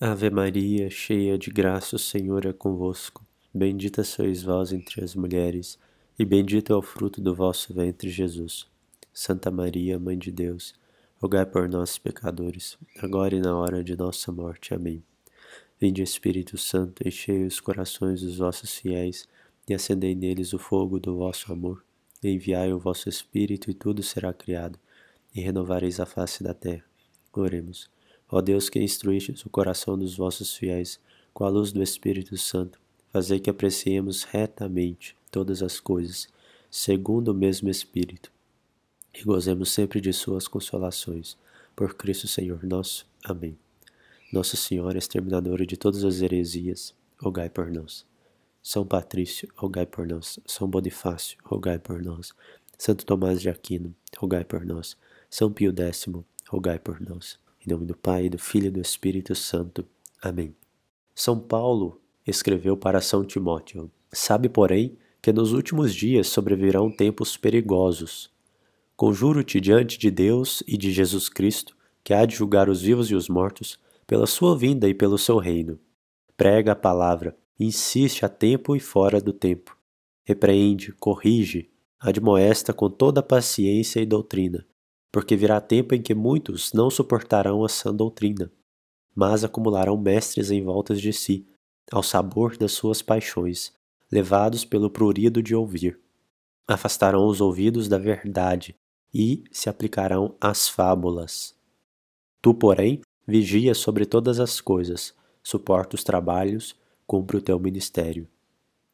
Ave Maria, cheia de graça, o Senhor é convosco. Bendita sois vós entre as mulheres, e bendito é o fruto do vosso ventre, Jesus. Santa Maria, Mãe de Deus, rogai por nós, pecadores, agora e na hora de nossa morte. Amém. Vinde, Espírito Santo, enchei os corações dos vossos fiéis, e acendei neles o fogo do vosso amor. Enviai o vosso Espírito, e tudo será criado, e renovareis a face da terra. Oremos. Ó Deus que instruíste o coração dos vossos fiéis com a luz do Espírito Santo, fazei que apreciemos retamente todas as coisas, segundo o mesmo Espírito, e gozemos sempre de suas consolações. Por Cristo Senhor nosso. Amém. Nossa Senhora, exterminadora de todas as heresias, rogai por nós. São Patrício, rogai por nós. São Bonifácio, rogai por nós. Santo Tomás de Aquino, rogai por nós. São Pio X, rogai por nós. Em nome do Pai, do Filho e do Espírito Santo. Amém. São Paulo escreveu para São Timóteo: Sabe, porém, que nos últimos dias sobrevirão tempos perigosos. Conjuro-te diante de Deus e de Jesus Cristo, que há de julgar os vivos e os mortos, pela sua vinda e pelo seu reino. Prega a palavra, insiste a tempo e fora do tempo. Repreende, corrige, admoesta com toda paciência e doutrina, porque virá tempo em que muitos não suportarão a sã doutrina, mas acumularão mestres em voltas de si, ao sabor das suas paixões, levados pelo prurido de ouvir. Afastarão os ouvidos da verdade e se aplicarão às fábulas. Tu, porém, vigia sobre todas as coisas, suporta os trabalhos, cumpre o teu ministério.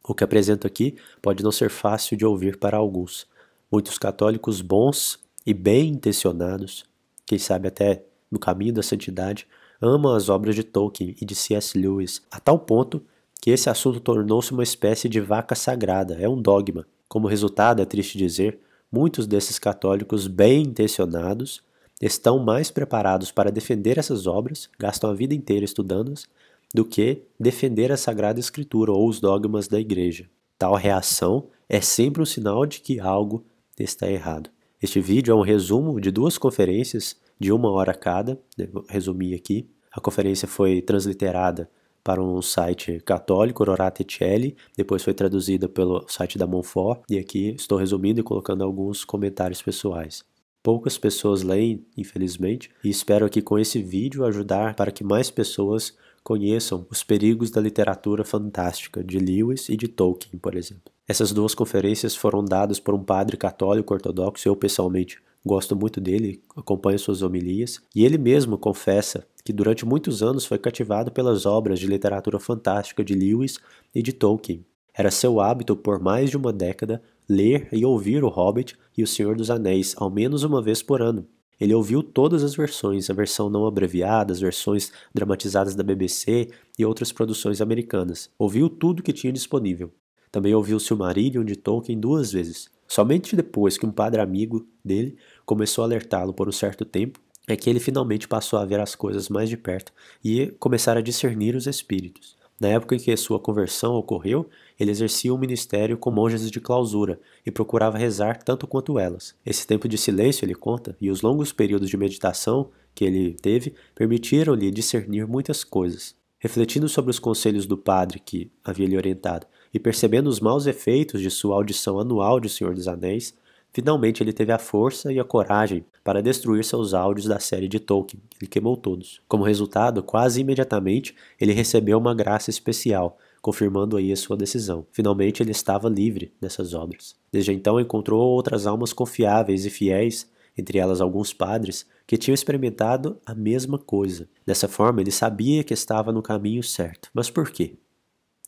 O que apresento aqui pode não ser fácil de ouvir para alguns. Muitos católicos bons e bem intencionados, quem sabe até no caminho da santidade, amam as obras de Tolkien e de C.S. Lewis a tal ponto que esse assunto tornou-se uma espécie de vaca sagrada, é um dogma. Como resultado, é triste dizer, muitos desses católicos bem intencionados estão mais preparados para defender essas obras, gastam a vida inteira estudando-as, do que defender a Sagrada Escritura ou os dogmas da Igreja. Tal reação é sempre um sinal de que algo está errado. Este vídeo é um resumo de duas conferências de uma hora cada, né, Vou resumir aqui. A conferência foi transliterada para um site católico, Ororate Celli, depois foi traduzida pelo site da Monfort, e aqui estou resumindo e colocando alguns comentários pessoais. Poucas pessoas leem, infelizmente, e espero que com esse vídeo ajudar para que mais pessoas conheçam os perigos da literatura fantástica de Lewis e de Tolkien, por exemplo. Essas duas conferências foram dadas por um padre católico ortodoxo, eu pessoalmente gosto muito dele, acompanho suas homilias, e ele mesmo confessa que durante muitos anos foi cativado pelas obras de literatura fantástica de Lewis e de Tolkien. Era seu hábito, por mais de uma década, ler e ouvir O Hobbit e O Senhor dos Anéis ao menos uma vez por ano. Ele ouviu todas as versões, a versão não abreviada, as versões dramatizadas da BBC e outras produções americanas. Ouviu tudo que tinha disponível. Também ouviu Silmarillion de Tolkien duas vezes. Somente depois que um padre amigo dele começou a alertá-lo por um certo tempo, é que ele finalmente passou a ver as coisas mais de perto e começar a discernir os espíritos. Na época em que sua conversão ocorreu, ele exercia um ministério com monges de clausura e procurava rezar tanto quanto elas. Esse tempo de silêncio, ele conta, e os longos períodos de meditação que ele teve permitiram-lhe discernir muitas coisas. Refletindo sobre os conselhos do padre que havia lhe orientado e percebendo os maus efeitos de sua audição anual de Senhor dos Anéis, finalmente ele teve a força e a coragem para destruir seus áudios da série de Tolkien. Ele queimou todos. Como resultado, quase imediatamente ele recebeu uma graça especial, confirmando aí a sua decisão. Finalmente ele estava livre dessas obras. Desde então encontrou outras almas confiáveis e fiéis, entre elas alguns padres, que tinham experimentado a mesma coisa. Dessa forma, ele sabia que estava no caminho certo. Mas por quê?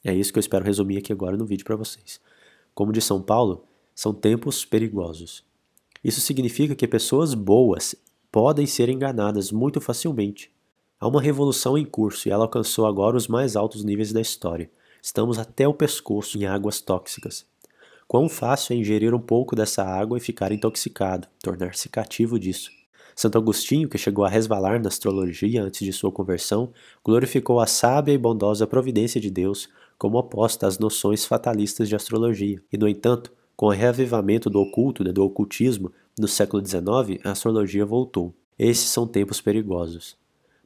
É isso que eu espero resumir aqui agora no vídeo para vocês. Como diz São Paulo, são tempos perigosos. Isso significa que pessoas boas podem ser enganadas muito facilmente. Há uma revolução em curso e ela alcançou agora os mais altos níveis da história. Estamos até o pescoço em águas tóxicas. Quão fácil é ingerir um pouco dessa água e ficar intoxicado, tornar-se cativo disso. Santo Agostinho, que chegou a resvalar na astrologia antes de sua conversão, glorificou a sábia e bondosa providência de Deus como oposta às noções fatalistas de astrologia. E, no entanto, com o reavivamento do oculto, né, do ocultismo, no século XIX, a astrologia voltou. Esses são tempos perigosos.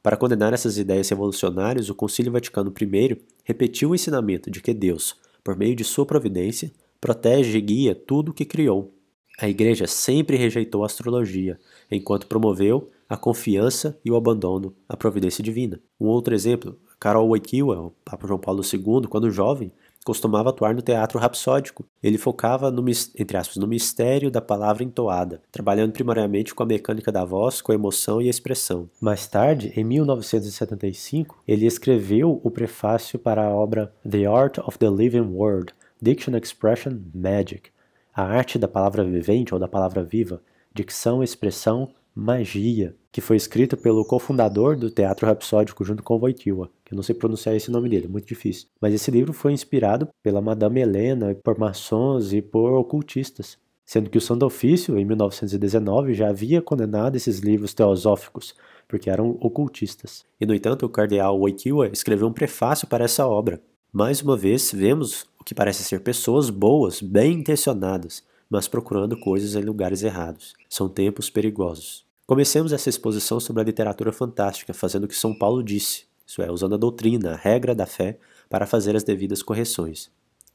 Para condenar essas ideias revolucionárias, o Concílio Vaticano I repetiu o ensinamento de que Deus, por meio de sua providência, protege e guia tudo o que criou. A Igreja sempre rejeitou a astrologia, enquanto promoveu a confiança e o abandono à providência divina. Um outro exemplo Carol Wojtyła, o Papa João Paulo II, quando jovem, costumava atuar no teatro rapsódico. Ele focava no, entre aspas, no mistério da palavra entoada, trabalhando primariamente com a mecânica da voz, com a emoção e a expressão. Mais tarde, em 1975, ele escreveu o prefácio para a obra The Art of the Living Word, Diction Expression Magic, a arte da palavra vivente ou da palavra viva, dicção, expressão Magia, que foi escrita pelo cofundador do Teatro Rapsódico junto com Wojtyła, que eu não sei pronunciar esse nome dele, muito difícil. Mas esse livro foi inspirado pela Madame Helena, por maçons e por ocultistas, sendo que o Santo Ofício, em 1919, já havia condenado esses livros teosóficos, porque eram ocultistas. E, no entanto, o cardeal Wojtyła escreveu um prefácio para essa obra. Mais uma vez, vemos o que parece ser pessoas boas, bem intencionadas, mas procurando coisas em lugares errados. São tempos perigosos. Comecemos essa exposição sobre a literatura fantástica, fazendo o que São Paulo disse, isso é, usando a doutrina, a regra da fé, para fazer as devidas correções.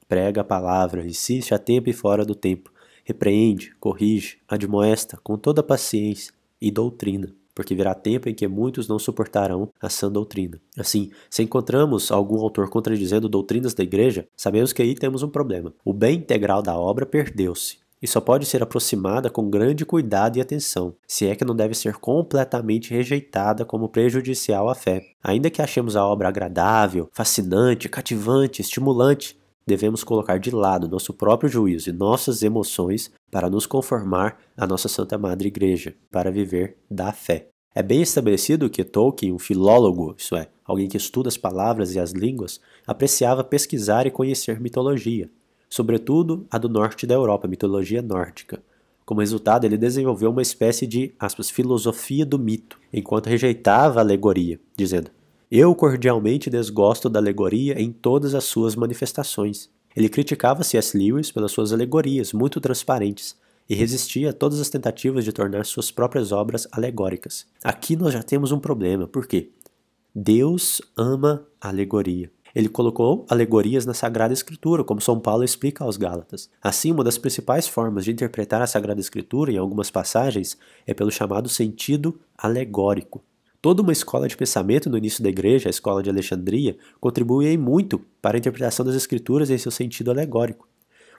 Prega a palavra, insiste a tempo e fora do tempo, repreende, corrige, admoesta com toda paciência e doutrina, porque virá tempo em que muitos não suportarão a sã doutrina. Assim, se encontramos algum autor contradizendo doutrinas da igreja, sabemos que aí temos um problema. O bem integral da obra perdeu-se e só pode ser aproximada com grande cuidado e atenção, se é que não deve ser completamente rejeitada como prejudicial à fé. Ainda que achemos a obra agradável, fascinante, cativante, estimulante, devemos colocar de lado nosso próprio juízo e nossas emoções para nos conformar à nossa Santa Madre Igreja, para viver da fé. É bem estabelecido que Tolkien, um filólogo, isso é, alguém que estuda as palavras e as línguas, apreciava pesquisar e conhecer mitologia sobretudo a do norte da Europa, mitologia nórdica. Como resultado, ele desenvolveu uma espécie de aspas, filosofia do mito, enquanto rejeitava a alegoria, dizendo: Eu cordialmente desgosto da alegoria em todas as suas manifestações. Ele criticava C.S. Lewis pelas suas alegorias, muito transparentes, e resistia a todas as tentativas de tornar suas próprias obras alegóricas. Aqui nós já temos um problema, por quê? Deus ama a alegoria. Ele colocou alegorias na Sagrada Escritura, como São Paulo explica aos Gálatas. Assim, uma das principais formas de interpretar a Sagrada Escritura, em algumas passagens, é pelo chamado sentido alegórico. Toda uma escola de pensamento no início da igreja, a escola de Alexandria, contribuiu muito para a interpretação das escrituras em seu sentido alegórico.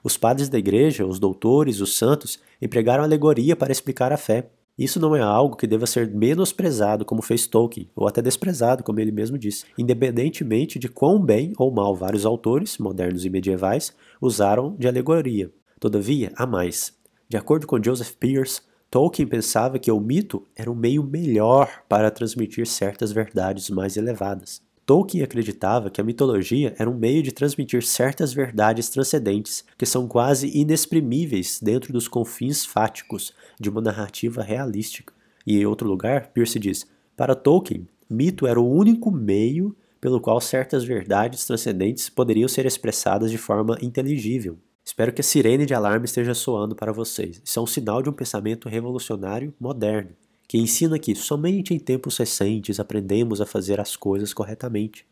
Os padres da igreja, os doutores, os santos, empregaram alegoria para explicar a fé. Isso não é algo que deva ser menosprezado, como fez Tolkien, ou até desprezado, como ele mesmo disse, independentemente de quão bem ou mal vários autores, modernos e medievais, usaram de alegoria. Todavia, há mais. De acordo com Joseph Pierce, Tolkien pensava que o mito era um meio melhor para transmitir certas verdades mais elevadas. Tolkien acreditava que a mitologia era um meio de transmitir certas verdades transcendentes, que são quase inexprimíveis dentro dos confins fáticos, de uma narrativa realística. E em outro lugar, Peirce diz: Para Tolkien, mito era o único meio pelo qual certas verdades transcendentes poderiam ser expressadas de forma inteligível. Espero que a sirene de alarme esteja soando para vocês. Isso é um sinal de um pensamento revolucionário moderno, que ensina que somente em tempos recentes aprendemos a fazer as coisas corretamente.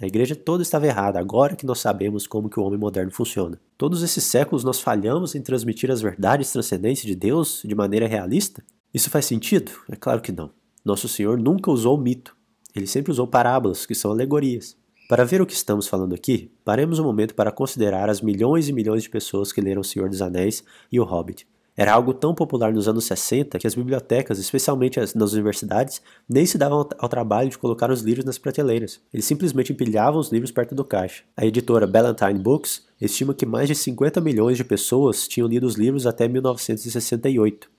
A igreja toda estava errada, agora que nós sabemos como que o homem moderno funciona. Todos esses séculos nós falhamos em transmitir as verdades transcendentes de Deus de maneira realista? Isso faz sentido? É claro que não. Nosso Senhor nunca usou mito. Ele sempre usou parábolas, que são alegorias. Para ver o que estamos falando aqui, paremos um momento para considerar as milhões e milhões de pessoas que leram O Senhor dos Anéis e O Hobbit. Era algo tão popular nos anos 60 que as bibliotecas, especialmente as nas universidades, nem se davam ao trabalho de colocar os livros nas prateleiras. Eles simplesmente empilhavam os livros perto do caixa. A editora Ballantine Books estima que mais de 50 milhões de pessoas tinham lido os livros até 1968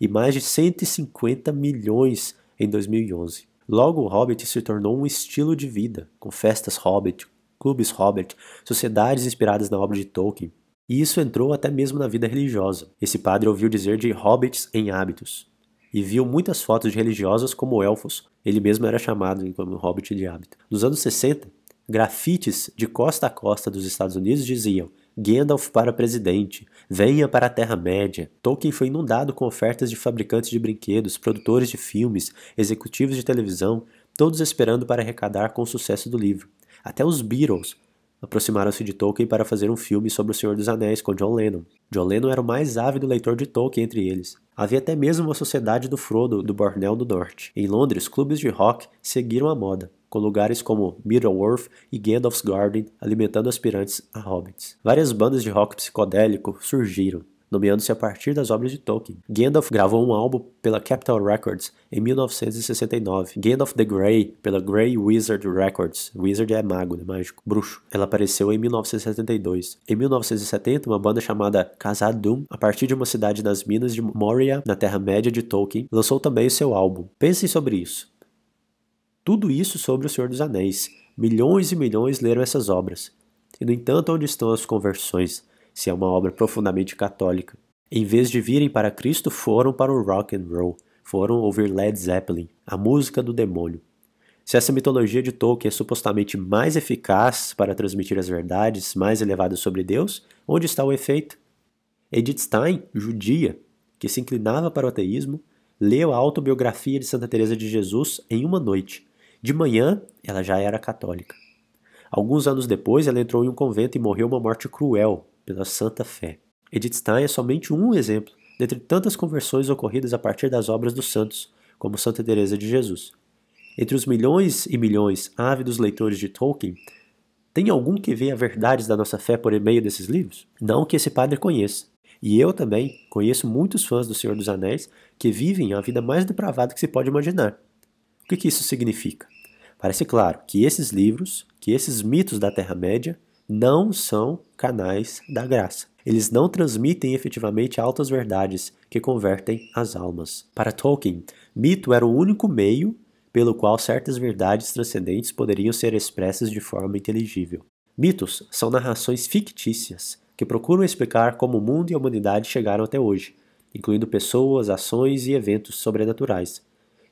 e mais de 150 milhões em 2011. Logo, o Hobbit se tornou um estilo de vida, com festas Hobbit, clubes Hobbit, sociedades inspiradas na obra de Tolkien, e isso entrou até mesmo na vida religiosa. Esse padre ouviu dizer de hobbits em hábitos e viu muitas fotos de religiosas como elfos. Ele mesmo era chamado como hobbit de hábito. Nos anos 60, grafites de costa a costa dos Estados Unidos diziam Gandalf para presidente, venha para a Terra-média. Tolkien foi inundado com ofertas de fabricantes de brinquedos, produtores de filmes, executivos de televisão, todos esperando para arrecadar com o sucesso do livro. Até os Beatles aproximaram-se de Tolkien para fazer um filme sobre O Senhor dos Anéis com John Lennon. John Lennon era o mais ávido leitor de Tolkien entre eles. Havia até mesmo uma sociedade do Frodo do Bornell do Norte. Em Londres, clubes de rock seguiram a moda, com lugares como Middleworth e Gandalf's Garden alimentando aspirantes a hobbits. Várias bandas de rock psicodélico surgiram nomeando-se a partir das obras de Tolkien. Gandalf gravou um álbum pela Capitol Records em 1969, Gandalf the Grey pela Grey Wizard Records. Wizard é mago, né? mágico, bruxo. Ela apareceu em 1972. Em 1970, uma banda chamada Khazad-dûm, a partir de uma cidade nas minas de Moria, na Terra-média de Tolkien, lançou também o seu álbum. Pensem sobre isso. Tudo isso sobre O Senhor dos Anéis. Milhões e milhões leram essas obras. E, no entanto, onde estão as conversões? se é uma obra profundamente católica. Em vez de virem para Cristo, foram para o rock and roll, foram ouvir Led Zeppelin, a música do demônio. Se essa mitologia de Tolkien é supostamente mais eficaz para transmitir as verdades mais elevadas sobre Deus, onde está o efeito? Edith Stein, judia, que se inclinava para o ateísmo, leu a autobiografia de Santa Teresa de Jesus em uma noite. De manhã, ela já era católica. Alguns anos depois, ela entrou em um convento e morreu uma morte cruel, pela Santa Fé. Edith Stein é somente um exemplo dentre tantas conversões ocorridas a partir das obras dos santos, como Santa Teresa de Jesus. Entre os milhões e milhões ávidos leitores de Tolkien, tem algum que veja verdades da nossa fé por meio desses livros? Não que esse padre conheça. E eu também conheço muitos fãs do Senhor dos Anéis que vivem a vida mais depravada que se pode imaginar. O que, que isso significa? Parece claro que esses livros, que esses mitos da Terra-média, não são canais da graça. Eles não transmitem efetivamente altas verdades que convertem as almas. Para Tolkien, mito era o único meio pelo qual certas verdades transcendentes poderiam ser expressas de forma inteligível. Mitos são narrações fictícias que procuram explicar como o mundo e a humanidade chegaram até hoje, incluindo pessoas, ações e eventos sobrenaturais.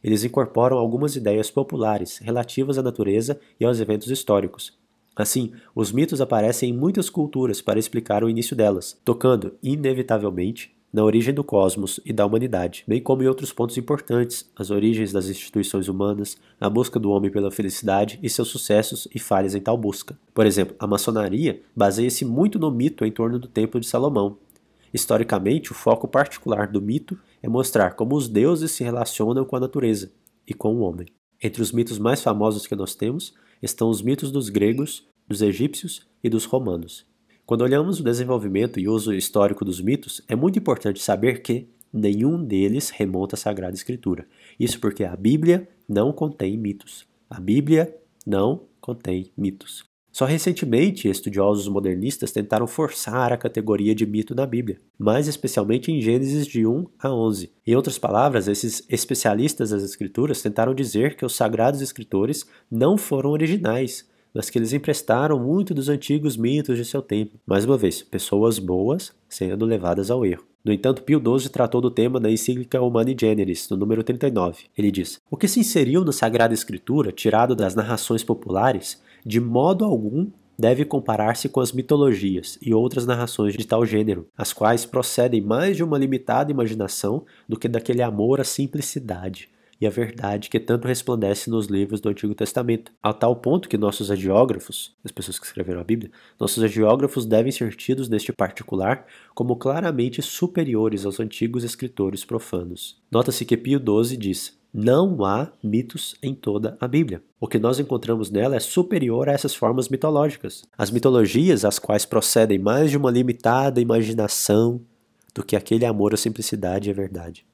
Eles incorporam algumas ideias populares relativas à natureza e aos eventos históricos, Assim, os mitos aparecem em muitas culturas para explicar o início delas, tocando, inevitavelmente, na origem do cosmos e da humanidade, bem como em outros pontos importantes, as origens das instituições humanas, a busca do homem pela felicidade e seus sucessos e falhas em tal busca. Por exemplo, a maçonaria baseia-se muito no mito em torno do Templo de Salomão. Historicamente, o foco particular do mito é mostrar como os deuses se relacionam com a natureza e com o homem. Entre os mitos mais famosos que nós temos estão os mitos dos gregos, dos egípcios e dos romanos. Quando olhamos o desenvolvimento e uso histórico dos mitos, é muito importante saber que nenhum deles remonta à Sagrada Escritura. Isso porque a Bíblia não contém mitos. A Bíblia não contém mitos. Só recentemente, estudiosos modernistas tentaram forçar a categoria de mito na Bíblia, mais especialmente em Gênesis de 1 a 11. Em outras palavras, esses especialistas das escrituras tentaram dizer que os sagrados escritores não foram originais, mas que eles emprestaram muito dos antigos mitos de seu tempo. Mais uma vez, pessoas boas sendo levadas ao erro. No entanto, Pio XII tratou do tema na encíclica Humani Generis, no número 39. Ele diz: O que se inseriu na Sagrada Escritura, tirado das narrações populares, de modo algum deve comparar-se com as mitologias e outras narrações de tal gênero, as quais procedem mais de uma limitada imaginação do que daquele amor à simplicidade e à verdade que tanto resplandece nos livros do Antigo Testamento, a tal ponto que nossos agiógrafos, as pessoas que escreveram a Bíblia, nossos agiógrafos devem ser tidos neste particular como claramente superiores aos antigos escritores profanos. Nota-se que Pio XII diz: não há mitos em toda a Bíblia. O que nós encontramos nela é superior a essas formas mitológicas. As mitologias, as quais procedem mais de uma limitada imaginação do que aquele amor à simplicidade e à verdade.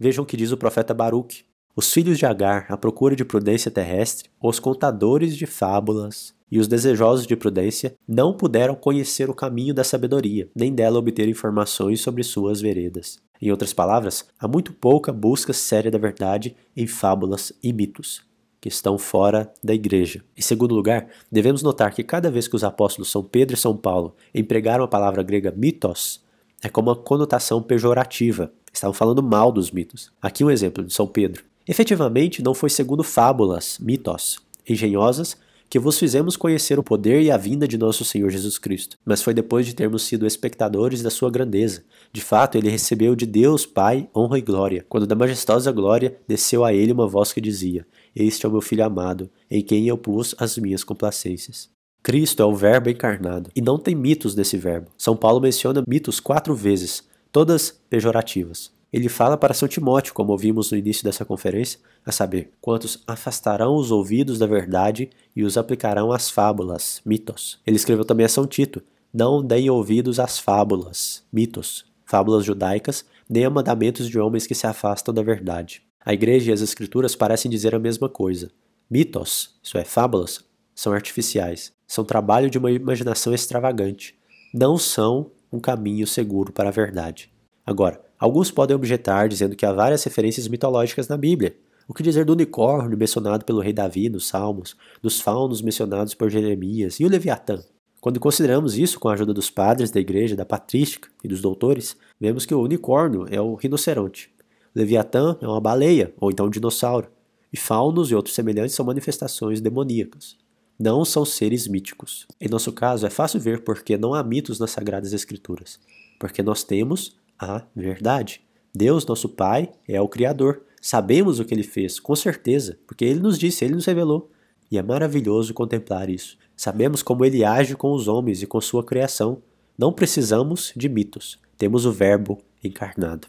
Vejam o que diz o profeta Baruch. Os filhos de Agar, à procura de prudência terrestre, os contadores de fábulas e os desejosos de prudência não puderam conhecer o caminho da sabedoria, nem dela obter informações sobre suas veredas. Em outras palavras, há muito pouca busca séria da verdade em fábulas e mitos que estão fora da igreja. Em segundo lugar, devemos notar que cada vez que os apóstolos São Pedro e São Paulo empregaram a palavra grega mitos, é com uma conotação pejorativa. Estavam falando mal dos mitos. Aqui um exemplo de São Pedro. Efetivamente, não foi segundo fábulas, mitos, engenhosas que vos fizemos conhecer o poder e a vinda de nosso Senhor Jesus Cristo, mas foi depois de termos sido espectadores da sua grandeza. De fato, ele recebeu de Deus Pai honra e glória, quando da majestosa glória desceu a ele uma voz que dizia: Este é o meu filho amado, em quem eu pus as minhas complacências. Cristo é o Verbo encarnado, e não tem mitos desse verbo. São Paulo menciona mitos quatro vezes, todas pejorativas. Ele fala para São Timóteo, como ouvimos no início dessa conferência, a saber, quantos afastarão os ouvidos da verdade e os aplicarão às fábulas, mitos. Ele escreveu também a São Tito, não deem ouvidos às fábulas, mitos, fábulas judaicas, nem a mandamentos de homens que se afastam da verdade. A igreja e as escrituras parecem dizer a mesma coisa. Mitos, isso é, fábulas, são artificiais, são trabalho de uma imaginação extravagante, não são um caminho seguro para a verdade. Agora, Alguns podem objetar dizendo que há várias referências mitológicas na Bíblia. O que dizer do unicórnio mencionado pelo rei Davi nos Salmos, dos faunos mencionados por Jeremias e o Leviatã? Quando consideramos isso com a ajuda dos padres da igreja, da patrística e dos doutores, vemos que o unicórnio é o rinoceronte, Leviatã é uma baleia ou então um dinossauro, e faunos e outros semelhantes são manifestações demoníacas não são seres míticos. Em nosso caso, é fácil ver porque não há mitos nas Sagradas Escrituras, porque nós temos ah, verdade. Deus, nosso Pai, é o Criador. Sabemos o que ele fez, com certeza, porque ele nos disse, ele nos revelou. E é maravilhoso contemplar isso. Sabemos como ele age com os homens e com sua criação. Não precisamos de mitos. Temos o Verbo encarnado.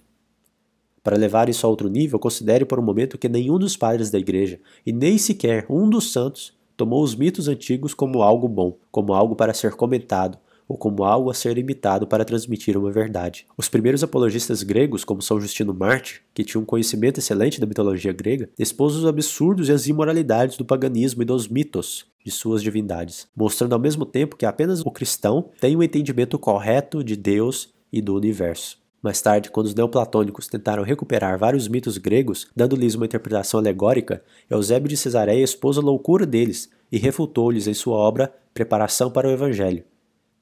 Para levar isso a outro nível, considere por um momento que nenhum dos padres da igreja, e nem sequer um dos santos, tomou os mitos antigos como algo bom, como algo para ser comentado, ou como algo a ser imitado para transmitir uma verdade. Os primeiros apologistas gregos, como São Justino Marte, que tinha um conhecimento excelente da mitologia grega, expôs os absurdos e as imoralidades do paganismo e dos mitos de suas divindades, mostrando ao mesmo tempo que apenas o cristão tem um entendimento correto de Deus e do universo. Mais tarde, quando os neoplatônicos tentaram recuperar vários mitos gregos, dando-lhes uma interpretação alegórica, Eusébio de Cesareia expôs a loucura deles e refutou-lhes em sua obra Preparação para o Evangelho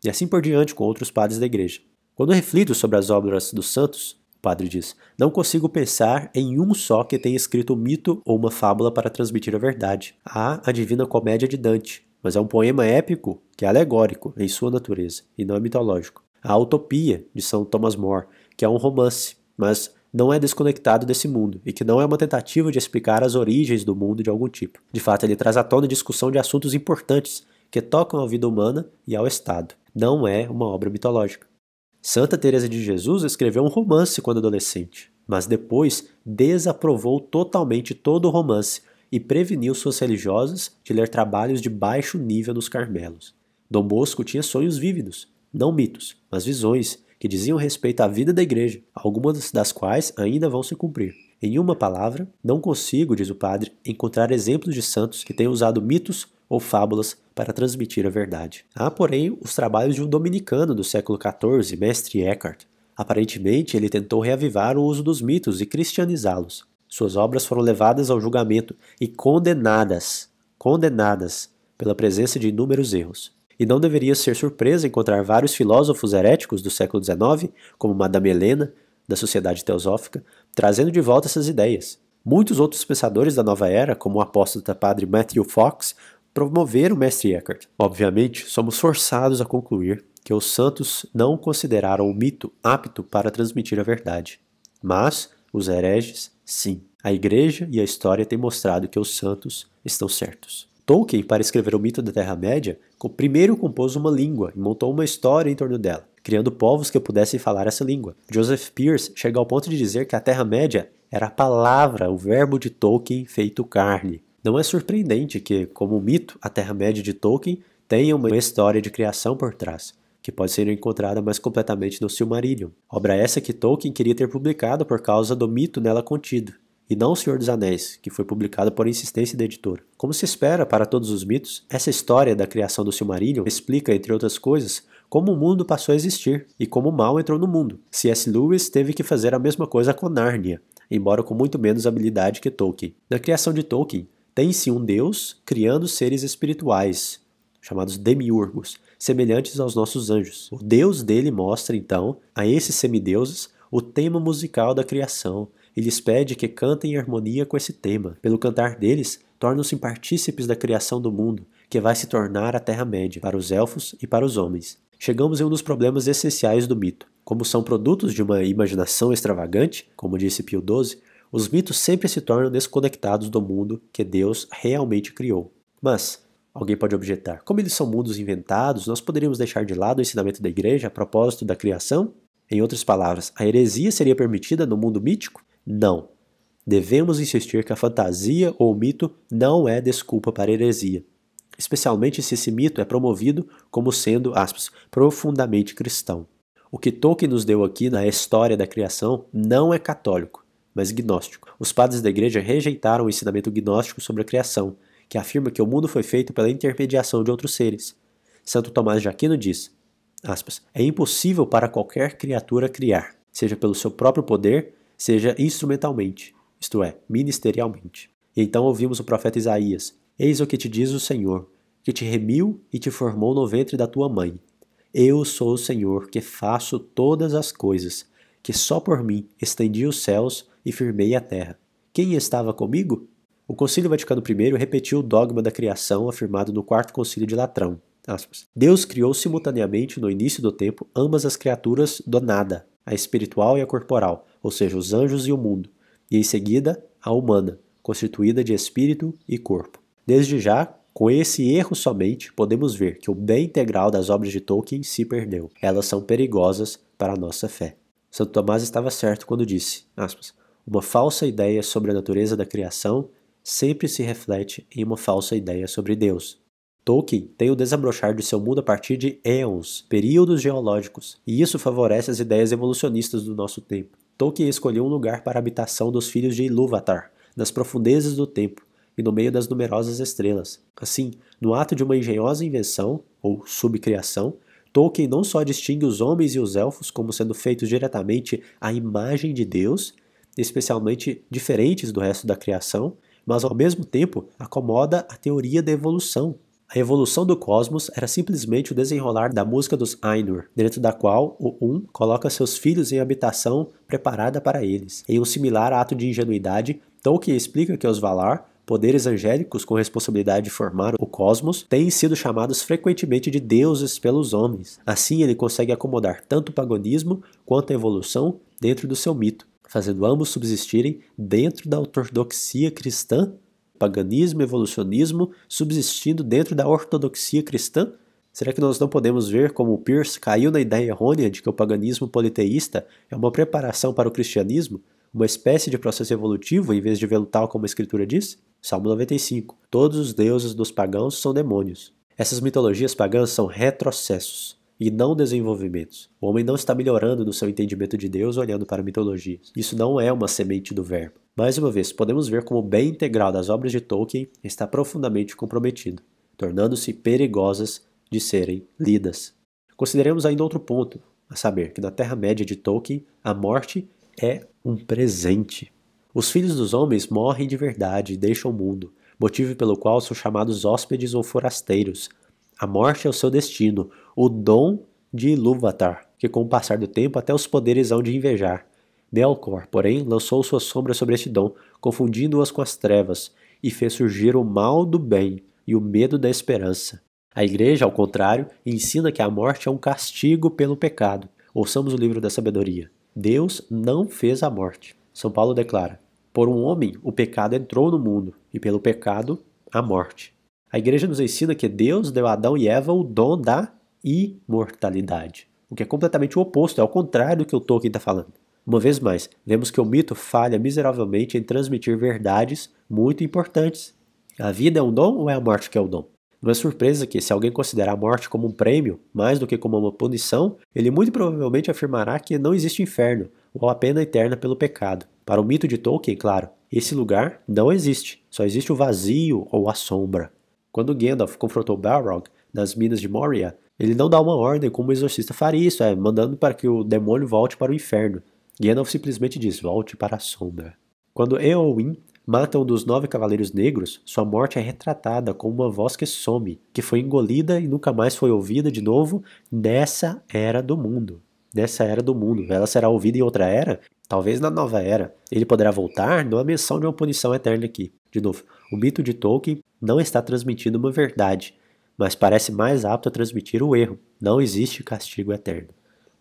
e assim por diante com outros padres da igreja. Quando reflito sobre as obras dos santos, o padre diz, não consigo pensar em um só que tenha escrito um mito ou uma fábula para transmitir a verdade. Há a Divina Comédia de Dante, mas é um poema épico que é alegórico em sua natureza e não é mitológico. Há a Utopia de São Thomas More, que é um romance, mas não é desconectado desse mundo e que não é uma tentativa de explicar as origens do mundo de algum tipo. De fato, ele traz à tona discussão de assuntos importantes que tocam a vida humana e ao Estado não é uma obra mitológica. Santa Teresa de Jesus escreveu um romance quando adolescente, mas depois desaprovou totalmente todo o romance e preveniu suas religiosas de ler trabalhos de baixo nível nos Carmelos. Dom Bosco tinha sonhos vívidos, não mitos, mas visões que diziam respeito à vida da igreja, algumas das quais ainda vão se cumprir. Em uma palavra, não consigo, diz o padre, encontrar exemplos de santos que tenham usado mitos ou fábulas para transmitir a verdade. Há, porém, os trabalhos de um dominicano do século XIV, mestre Eckhart. Aparentemente, ele tentou reavivar o uso dos mitos e cristianizá-los. Suas obras foram levadas ao julgamento e condenadas, condenadas pela presença de inúmeros erros. E não deveria ser surpresa encontrar vários filósofos heréticos do século XIX, como Madame Helena, da Sociedade Teosófica, trazendo de volta essas ideias. Muitos outros pensadores da nova era, como o apóstata padre Matthew Fox, promover o mestre Eckhart. Obviamente, somos forçados a concluir que os santos não consideraram o mito apto para transmitir a verdade, mas os hereges, sim. A igreja e a história têm mostrado que os santos estão certos. Tolkien, para escrever o mito da Terra-média, primeiro compôs uma língua e montou uma história em torno dela, criando povos que pudessem falar essa língua. Joseph Pierce chega ao ponto de dizer que a Terra-média era a palavra, o verbo de Tolkien feito carne, não é surpreendente que, como mito, a Terra-média de Tolkien tenha uma história de criação por trás, que pode ser encontrada mais completamente no Silmarillion, obra essa que Tolkien queria ter publicado por causa do mito nela contido, e não O Senhor dos Anéis, que foi publicado por insistência da editora. Como se espera para todos os mitos, essa história da criação do Silmarillion explica, entre outras coisas, como o mundo passou a existir e como o mal entrou no mundo. C.S. Lewis teve que fazer a mesma coisa com Nárnia, embora com muito menos habilidade que Tolkien. Na criação de Tolkien, tem-se um Deus criando seres espirituais, chamados demiurgos, semelhantes aos nossos anjos. O Deus dele mostra, então, a esses semideuses o tema musical da criação e lhes pede que cantem em harmonia com esse tema. Pelo cantar deles, tornam-se partícipes da criação do mundo, que vai se tornar a Terra-média para os elfos e para os homens. Chegamos em um dos problemas essenciais do mito. Como são produtos de uma imaginação extravagante, como disse Pio XII, os mitos sempre se tornam desconectados do mundo que Deus realmente criou. Mas, alguém pode objetar, como eles são mundos inventados, nós poderíamos deixar de lado o ensinamento da igreja a propósito da criação? Em outras palavras, a heresia seria permitida no mundo mítico? Não. Devemos insistir que a fantasia ou o mito não é desculpa para heresia, especialmente se esse mito é promovido como sendo, aspas, profundamente cristão. O que Tolkien nos deu aqui na história da criação não é católico mas gnóstico. Os padres da igreja rejeitaram o ensinamento gnóstico sobre a criação, que afirma que o mundo foi feito pela intermediação de outros seres. Santo Tomás de Aquino diz: aspas, É impossível para qualquer criatura criar, seja pelo seu próprio poder, seja instrumentalmente, isto é, ministerialmente. E então ouvimos o profeta Isaías: Eis o que te diz o Senhor, que te remiu e te formou no ventre da tua mãe. Eu sou o Senhor que faço todas as coisas, que só por mim estendi os céus e firmei a terra. Quem estava comigo? O Concílio Vaticano I repetiu o dogma da criação afirmado no Quarto Concílio de Latrão. Aspas. Deus criou simultaneamente no início do tempo ambas as criaturas do nada, a espiritual e a corporal, ou seja, os anjos e o mundo, e em seguida a humana, constituída de espírito e corpo. Desde já, com esse erro somente, podemos ver que o bem integral das obras de Tolkien se perdeu. Elas são perigosas para a nossa fé. Santo Tomás estava certo quando disse, aspas, uma falsa ideia sobre a natureza da criação sempre se reflete em uma falsa ideia sobre Deus. Tolkien tem o desabrochar de seu mundo a partir de éons, períodos geológicos, e isso favorece as ideias evolucionistas do nosso tempo. Tolkien escolheu um lugar para a habitação dos filhos de Ilúvatar, nas profundezas do tempo e no meio das numerosas estrelas. Assim, no ato de uma engenhosa invenção, ou subcriação, Tolkien não só distingue os homens e os elfos como sendo feitos diretamente à imagem de Deus, especialmente diferentes do resto da criação, mas ao mesmo tempo acomoda a teoria da evolução. A evolução do cosmos era simplesmente o desenrolar da música dos Ainur, dentro da qual o Um coloca seus filhos em habitação preparada para eles. Em um similar ato de ingenuidade, Tolkien explica que os Valar poderes angélicos com responsabilidade de formar o cosmos têm sido chamados frequentemente de deuses pelos homens. Assim, ele consegue acomodar tanto o paganismo quanto a evolução dentro do seu mito fazendo ambos subsistirem dentro da ortodoxia cristã, paganismo, evolucionismo, subsistindo dentro da ortodoxia cristã? Será que nós não podemos ver como Peirce caiu na ideia errônea de que o paganismo politeísta é uma preparação para o cristianismo, uma espécie de processo evolutivo em vez de vê-lo tal como a escritura diz? Salmo 95. Todos os deuses dos pagãos são demônios. Essas mitologias pagãs são retrocessos, e não desenvolvimentos. O homem não está melhorando no seu entendimento de Deus olhando para mitologias. Isso não é uma semente do verbo. Mais uma vez, podemos ver como o bem integral das obras de Tolkien está profundamente comprometido, tornando-se perigosas de serem lidas. Consideremos ainda outro ponto, a saber, que na Terra-média de Tolkien, a morte é um presente. Os filhos dos homens morrem de verdade e deixam o mundo, motivo pelo qual são chamados hóspedes ou forasteiros. A morte é o seu destino, o dom de Ilúvatar, que com o passar do tempo até os poderes hão de invejar. Delcor, porém, lançou sua sombra sobre este dom, confundindo-as com as trevas, e fez surgir o mal do bem e o medo da esperança. A igreja, ao contrário, ensina que a morte é um castigo pelo pecado. Ouçamos o livro da sabedoria. Deus não fez a morte. São Paulo declara: Por um homem o pecado entrou no mundo, e pelo pecado a morte. A igreja nos ensina que Deus deu a Adão e Eva o dom da imortalidade, o que é completamente o oposto, é ao contrário do que o Tolkien está falando. Uma vez mais, vemos que o mito falha miseravelmente em transmitir verdades muito importantes. A vida é um dom ou é a morte que é o dom? Não é surpresa que, se alguém considerar a morte como um prêmio, mais do que como uma punição, ele muito provavelmente afirmará que não existe inferno, ou a pena eterna pelo pecado. Para o mito de Tolkien, claro, esse lugar não existe, só existe o vazio ou a sombra. Quando Gandalf confrontou Balrog nas minas de Moria, ele não dá uma ordem como o exorcista faria isso, é, mandando para que o demônio volte para o inferno. Gandalf é simplesmente diz: volte para a sombra. Quando Eowyn mata um dos nove cavaleiros negros, sua morte é retratada como uma voz que some, que foi engolida e nunca mais foi ouvida de novo nessa era do mundo. Nessa era do mundo. Ela será ouvida em outra era? Talvez na nova era. Ele poderá voltar? Não há menção de uma punição eterna aqui. De novo, o mito de Tolkien não está transmitindo uma verdade, mas parece mais apto a transmitir o erro. Não existe castigo eterno.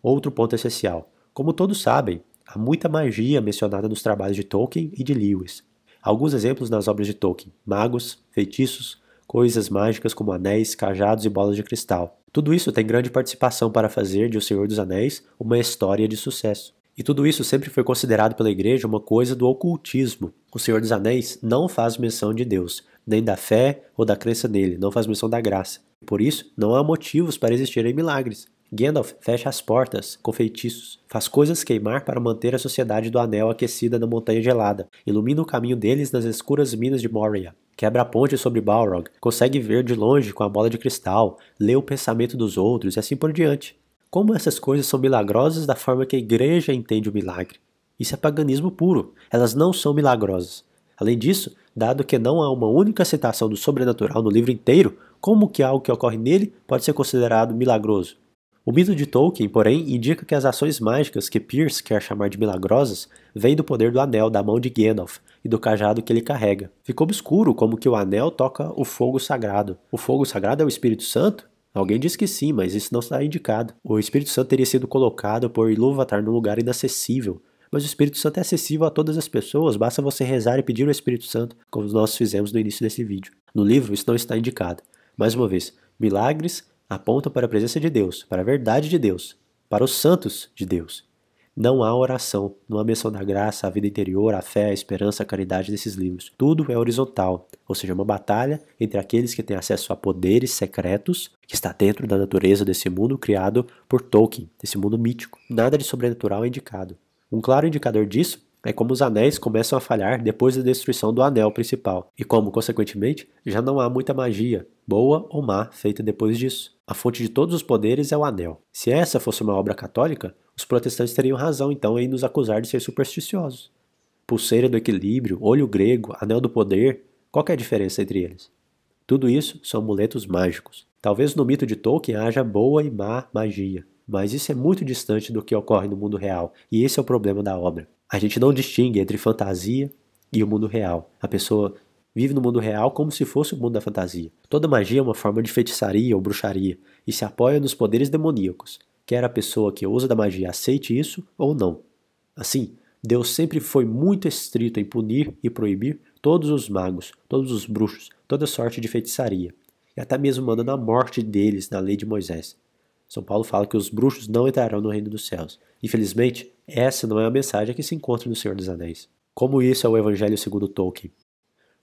Outro ponto essencial. Como todos sabem, há muita magia mencionada nos trabalhos de Tolkien e de Lewis. Alguns exemplos nas obras de Tolkien: magos, feitiços, coisas mágicas como anéis, cajados e bolas de cristal. Tudo isso tem grande participação para fazer de O Senhor dos Anéis uma história de sucesso. E tudo isso sempre foi considerado pela igreja uma coisa do ocultismo. O Senhor dos Anéis não faz menção de Deus, nem da fé ou da crença nele, não faz menção da graça. Por isso, não há motivos para existirem milagres. Gandalf fecha as portas com feitiços, faz coisas queimar para manter a sociedade do anel aquecida na montanha gelada, ilumina o caminho deles nas escuras minas de Moria, quebra a ponte sobre Balrog, consegue ver de longe com a bola de cristal, lê o pensamento dos outros e assim por diante. Como essas coisas são milagrosas da forma que a igreja entende o milagre? Isso é paganismo puro, elas não são milagrosas. Além disso, dado que não há uma única citação do sobrenatural no livro inteiro, como que algo que ocorre nele pode ser considerado milagroso? O mito de Tolkien, porém, indica que as ações mágicas que Pierce quer chamar de milagrosas vêm do poder do anel da mão de Gandalf e do cajado que ele carrega. Ficou obscuro como que o anel toca o fogo sagrado. O fogo sagrado é o Espírito Santo? Alguém diz que sim, mas isso não está indicado. O Espírito Santo teria sido colocado por Ilúvatar num lugar inacessível, mas o Espírito Santo é acessível a todas as pessoas, basta você rezar e pedir o Espírito Santo, como nós fizemos no início desse vídeo. No livro, isso não está indicado. Mais uma vez, milagres apontam para a presença de Deus, para a verdade de Deus, para os santos de Deus. Não há oração, não há menção da graça, a vida interior, a fé, a esperança, a caridade desses livros. Tudo é horizontal, ou seja, é uma batalha entre aqueles que têm acesso a poderes secretos, que está dentro da natureza desse mundo criado por Tolkien, desse mundo mítico. Nada de sobrenatural é indicado. Um claro indicador disso é como os anéis começam a falhar depois da destruição do anel principal, e como, consequentemente, já não há muita magia, boa ou má, feita depois disso. A fonte de todos os poderes é o anel. Se essa fosse uma obra católica, os protestantes teriam razão então em nos acusar de ser supersticiosos. Pulseira do equilíbrio, olho grego, anel do poder, qual é a diferença entre eles? Tudo isso são amuletos mágicos. Talvez no mito de Tolkien haja boa e má magia, mas isso é muito distante do que ocorre no mundo real, e esse é o problema da obra. A gente não distingue entre fantasia e o mundo real. A pessoa vive no mundo real como se fosse o mundo da fantasia. Toda magia é uma forma de feitiçaria ou bruxaria e se apoia nos poderes demoníacos, quer a pessoa que usa da magia aceite isso ou não. Assim, Deus sempre foi muito estrito em punir e proibir todos os magos, todos os bruxos, toda sorte de feitiçaria, e até mesmo mandando a morte deles na lei de Moisés. São Paulo fala que os bruxos não entrarão no reino dos céus. Infelizmente, essa não é a mensagem que se encontra no Senhor dos Anéis. Como isso é o Evangelho segundo Tolkien?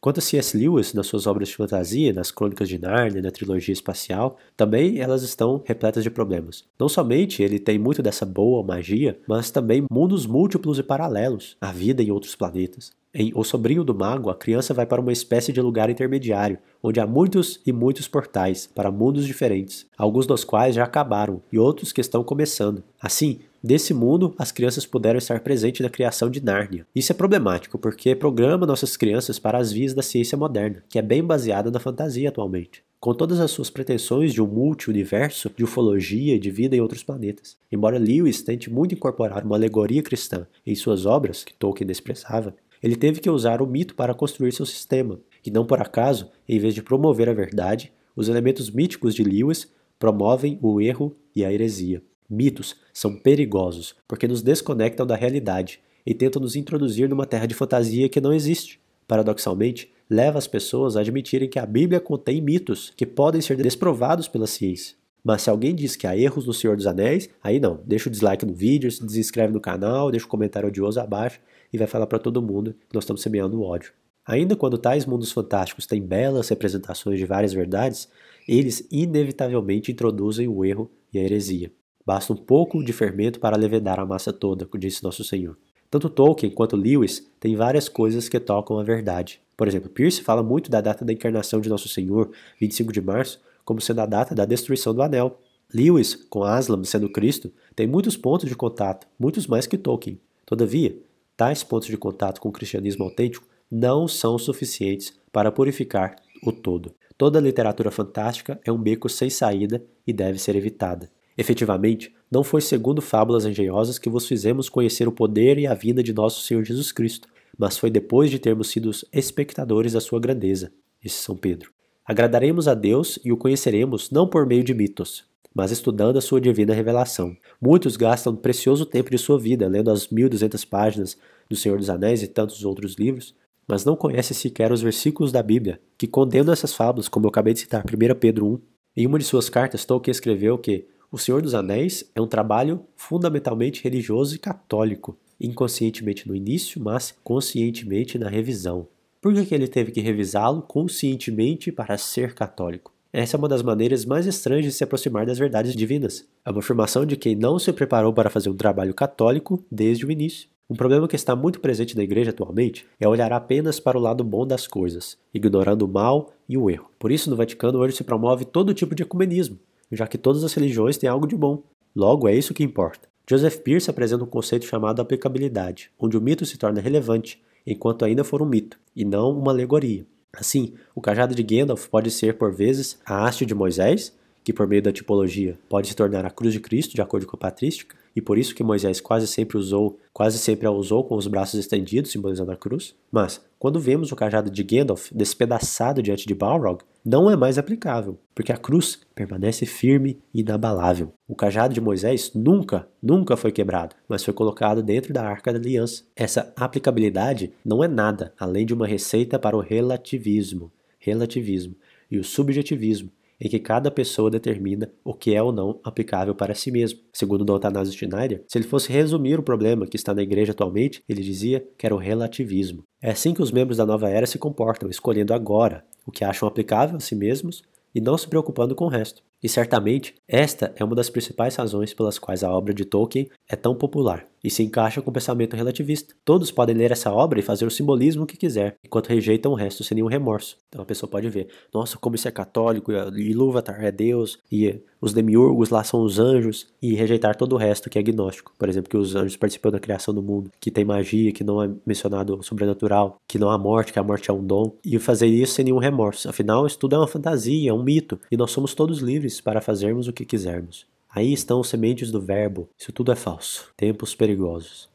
Quanto a C.S. Lewis, nas suas obras de fantasia, nas Crônicas de Narnia, na trilogia espacial, também elas estão repletas de problemas. Não somente ele tem muito dessa boa magia, mas também mundos múltiplos e paralelos, a vida em outros planetas. Em O Sobrinho do Mago, a criança vai para uma espécie de lugar intermediário, onde há muitos e muitos portais para mundos diferentes, alguns dos quais já acabaram e outros que estão começando. Assim, Desse mundo, as crianças puderam estar presentes na criação de Nárnia. Isso é problemático porque programa nossas crianças para as vias da ciência moderna, que é bem baseada na fantasia atualmente com todas as suas pretensões de um multi-universo de ufologia e de vida em outros planetas. Embora Lewis tente muito incorporar uma alegoria cristã em suas obras, que Tolkien desprezava, ele teve que usar o mito para construir seu sistema, e não por acaso, em vez de promover a verdade, os elementos míticos de Lewis promovem o erro e a heresia. Mitos são perigosos porque nos desconectam da realidade e tentam nos introduzir numa terra de fantasia que não existe. Paradoxalmente, leva as pessoas a admitirem que a Bíblia contém mitos que podem ser desprovados pela ciência. Mas se alguém diz que há erros no Senhor dos Anéis, aí não, deixa o dislike no vídeo, se desinscreve no canal, deixa o um comentário odioso abaixo e vai falar para todo mundo que nós estamos semeando ódio. Ainda quando tais mundos fantásticos têm belas representações de várias verdades, eles inevitavelmente introduzem o erro e a heresia. Basta um pouco de fermento para levedar a massa toda, disse Nosso Senhor. Tanto Tolkien quanto Lewis têm várias coisas que tocam a verdade. Por exemplo, Pierce fala muito da data da encarnação de Nosso Senhor, 25 de março, como sendo a data da destruição do anel. Lewis, com Aslam sendo Cristo, tem muitos pontos de contato, muitos mais que Tolkien. Todavia, tais pontos de contato com o cristianismo autêntico não são suficientes para purificar o todo. Toda literatura fantástica é um beco sem saída e deve ser evitada. Efetivamente, não foi segundo fábulas engenhosas que vos fizemos conhecer o poder e a vinda de nosso Senhor Jesus Cristo, mas foi depois de termos sido espectadores da sua grandeza, disse São Pedro. Agradaremos a Deus e o conheceremos não por meio de mitos, mas estudando a sua divina revelação. Muitos gastam precioso tempo de sua vida lendo as 1200 páginas do Senhor dos Anéis e tantos outros livros, mas não conhecem sequer os versículos da Bíblia que condenam essas fábulas, como eu acabei de citar, 1 Pedro 1. Em uma de suas cartas, Tolkien escreveu que o Senhor dos Anéis é um trabalho fundamentalmente religioso e católico, inconscientemente no início, mas conscientemente na revisão. Por que, que ele teve que revisá-lo conscientemente para ser católico? Essa é uma das maneiras mais estranhas de se aproximar das verdades divinas. É uma afirmação de quem não se preparou para fazer um trabalho católico desde o início. Um problema que está muito presente na igreja atualmente é olhar apenas para o lado bom das coisas, ignorando o mal e o erro. Por isso, no Vaticano hoje se promove todo tipo de ecumenismo, já que todas as religiões têm algo de bom. Logo, é isso que importa. Joseph Peirce apresenta um conceito chamado aplicabilidade, onde o mito se torna relevante enquanto ainda for um mito, e não uma alegoria. Assim, o cajado de Gandalf pode ser, por vezes, a haste de Moisés, que por meio da tipologia pode se tornar a cruz de Cristo, de acordo com a patrística, e por isso que Moisés quase sempre usou, quase sempre a usou com os braços estendidos, simbolizando a cruz. Mas, quando vemos o cajado de Gandalf despedaçado diante de Balrog, não é mais aplicável, porque a cruz permanece firme e inabalável. O cajado de Moisés nunca, nunca foi quebrado, mas foi colocado dentro da arca da aliança. Essa aplicabilidade não é nada além de uma receita para o relativismo, relativismo e o subjetivismo, em que cada pessoa determina o que é ou não aplicável para si mesmo. Segundo Dom Athanasio Schneider, se ele fosse resumir o problema que está na igreja atualmente, ele dizia que era o relativismo. É assim que os membros da nova era se comportam, escolhendo agora, o que acham aplicável a si mesmos e não se preocupando com o resto. E certamente, esta é uma das principais razões pelas quais a obra de Tolkien é tão popular e se encaixa com o pensamento relativista. Todos podem ler essa obra e fazer o simbolismo que quiser, enquanto rejeitam o resto sem nenhum remorso. Então a pessoa pode ver, nossa, como isso é católico, e Ilúvatar é Deus, e os demiurgos lá são os anjos, e rejeitar todo o resto que é agnóstico. Por exemplo, que os anjos participam da criação do mundo, que tem magia, que não é mencionado sobrenatural, que não há morte, que a morte é um dom, e fazer isso sem nenhum remorso. Afinal, isso tudo é uma fantasia, é um mito, e nós somos todos livres livres para fazermos o que quisermos. Aí estão os sementes do verbo. Isso tudo é falso. Tempos perigosos.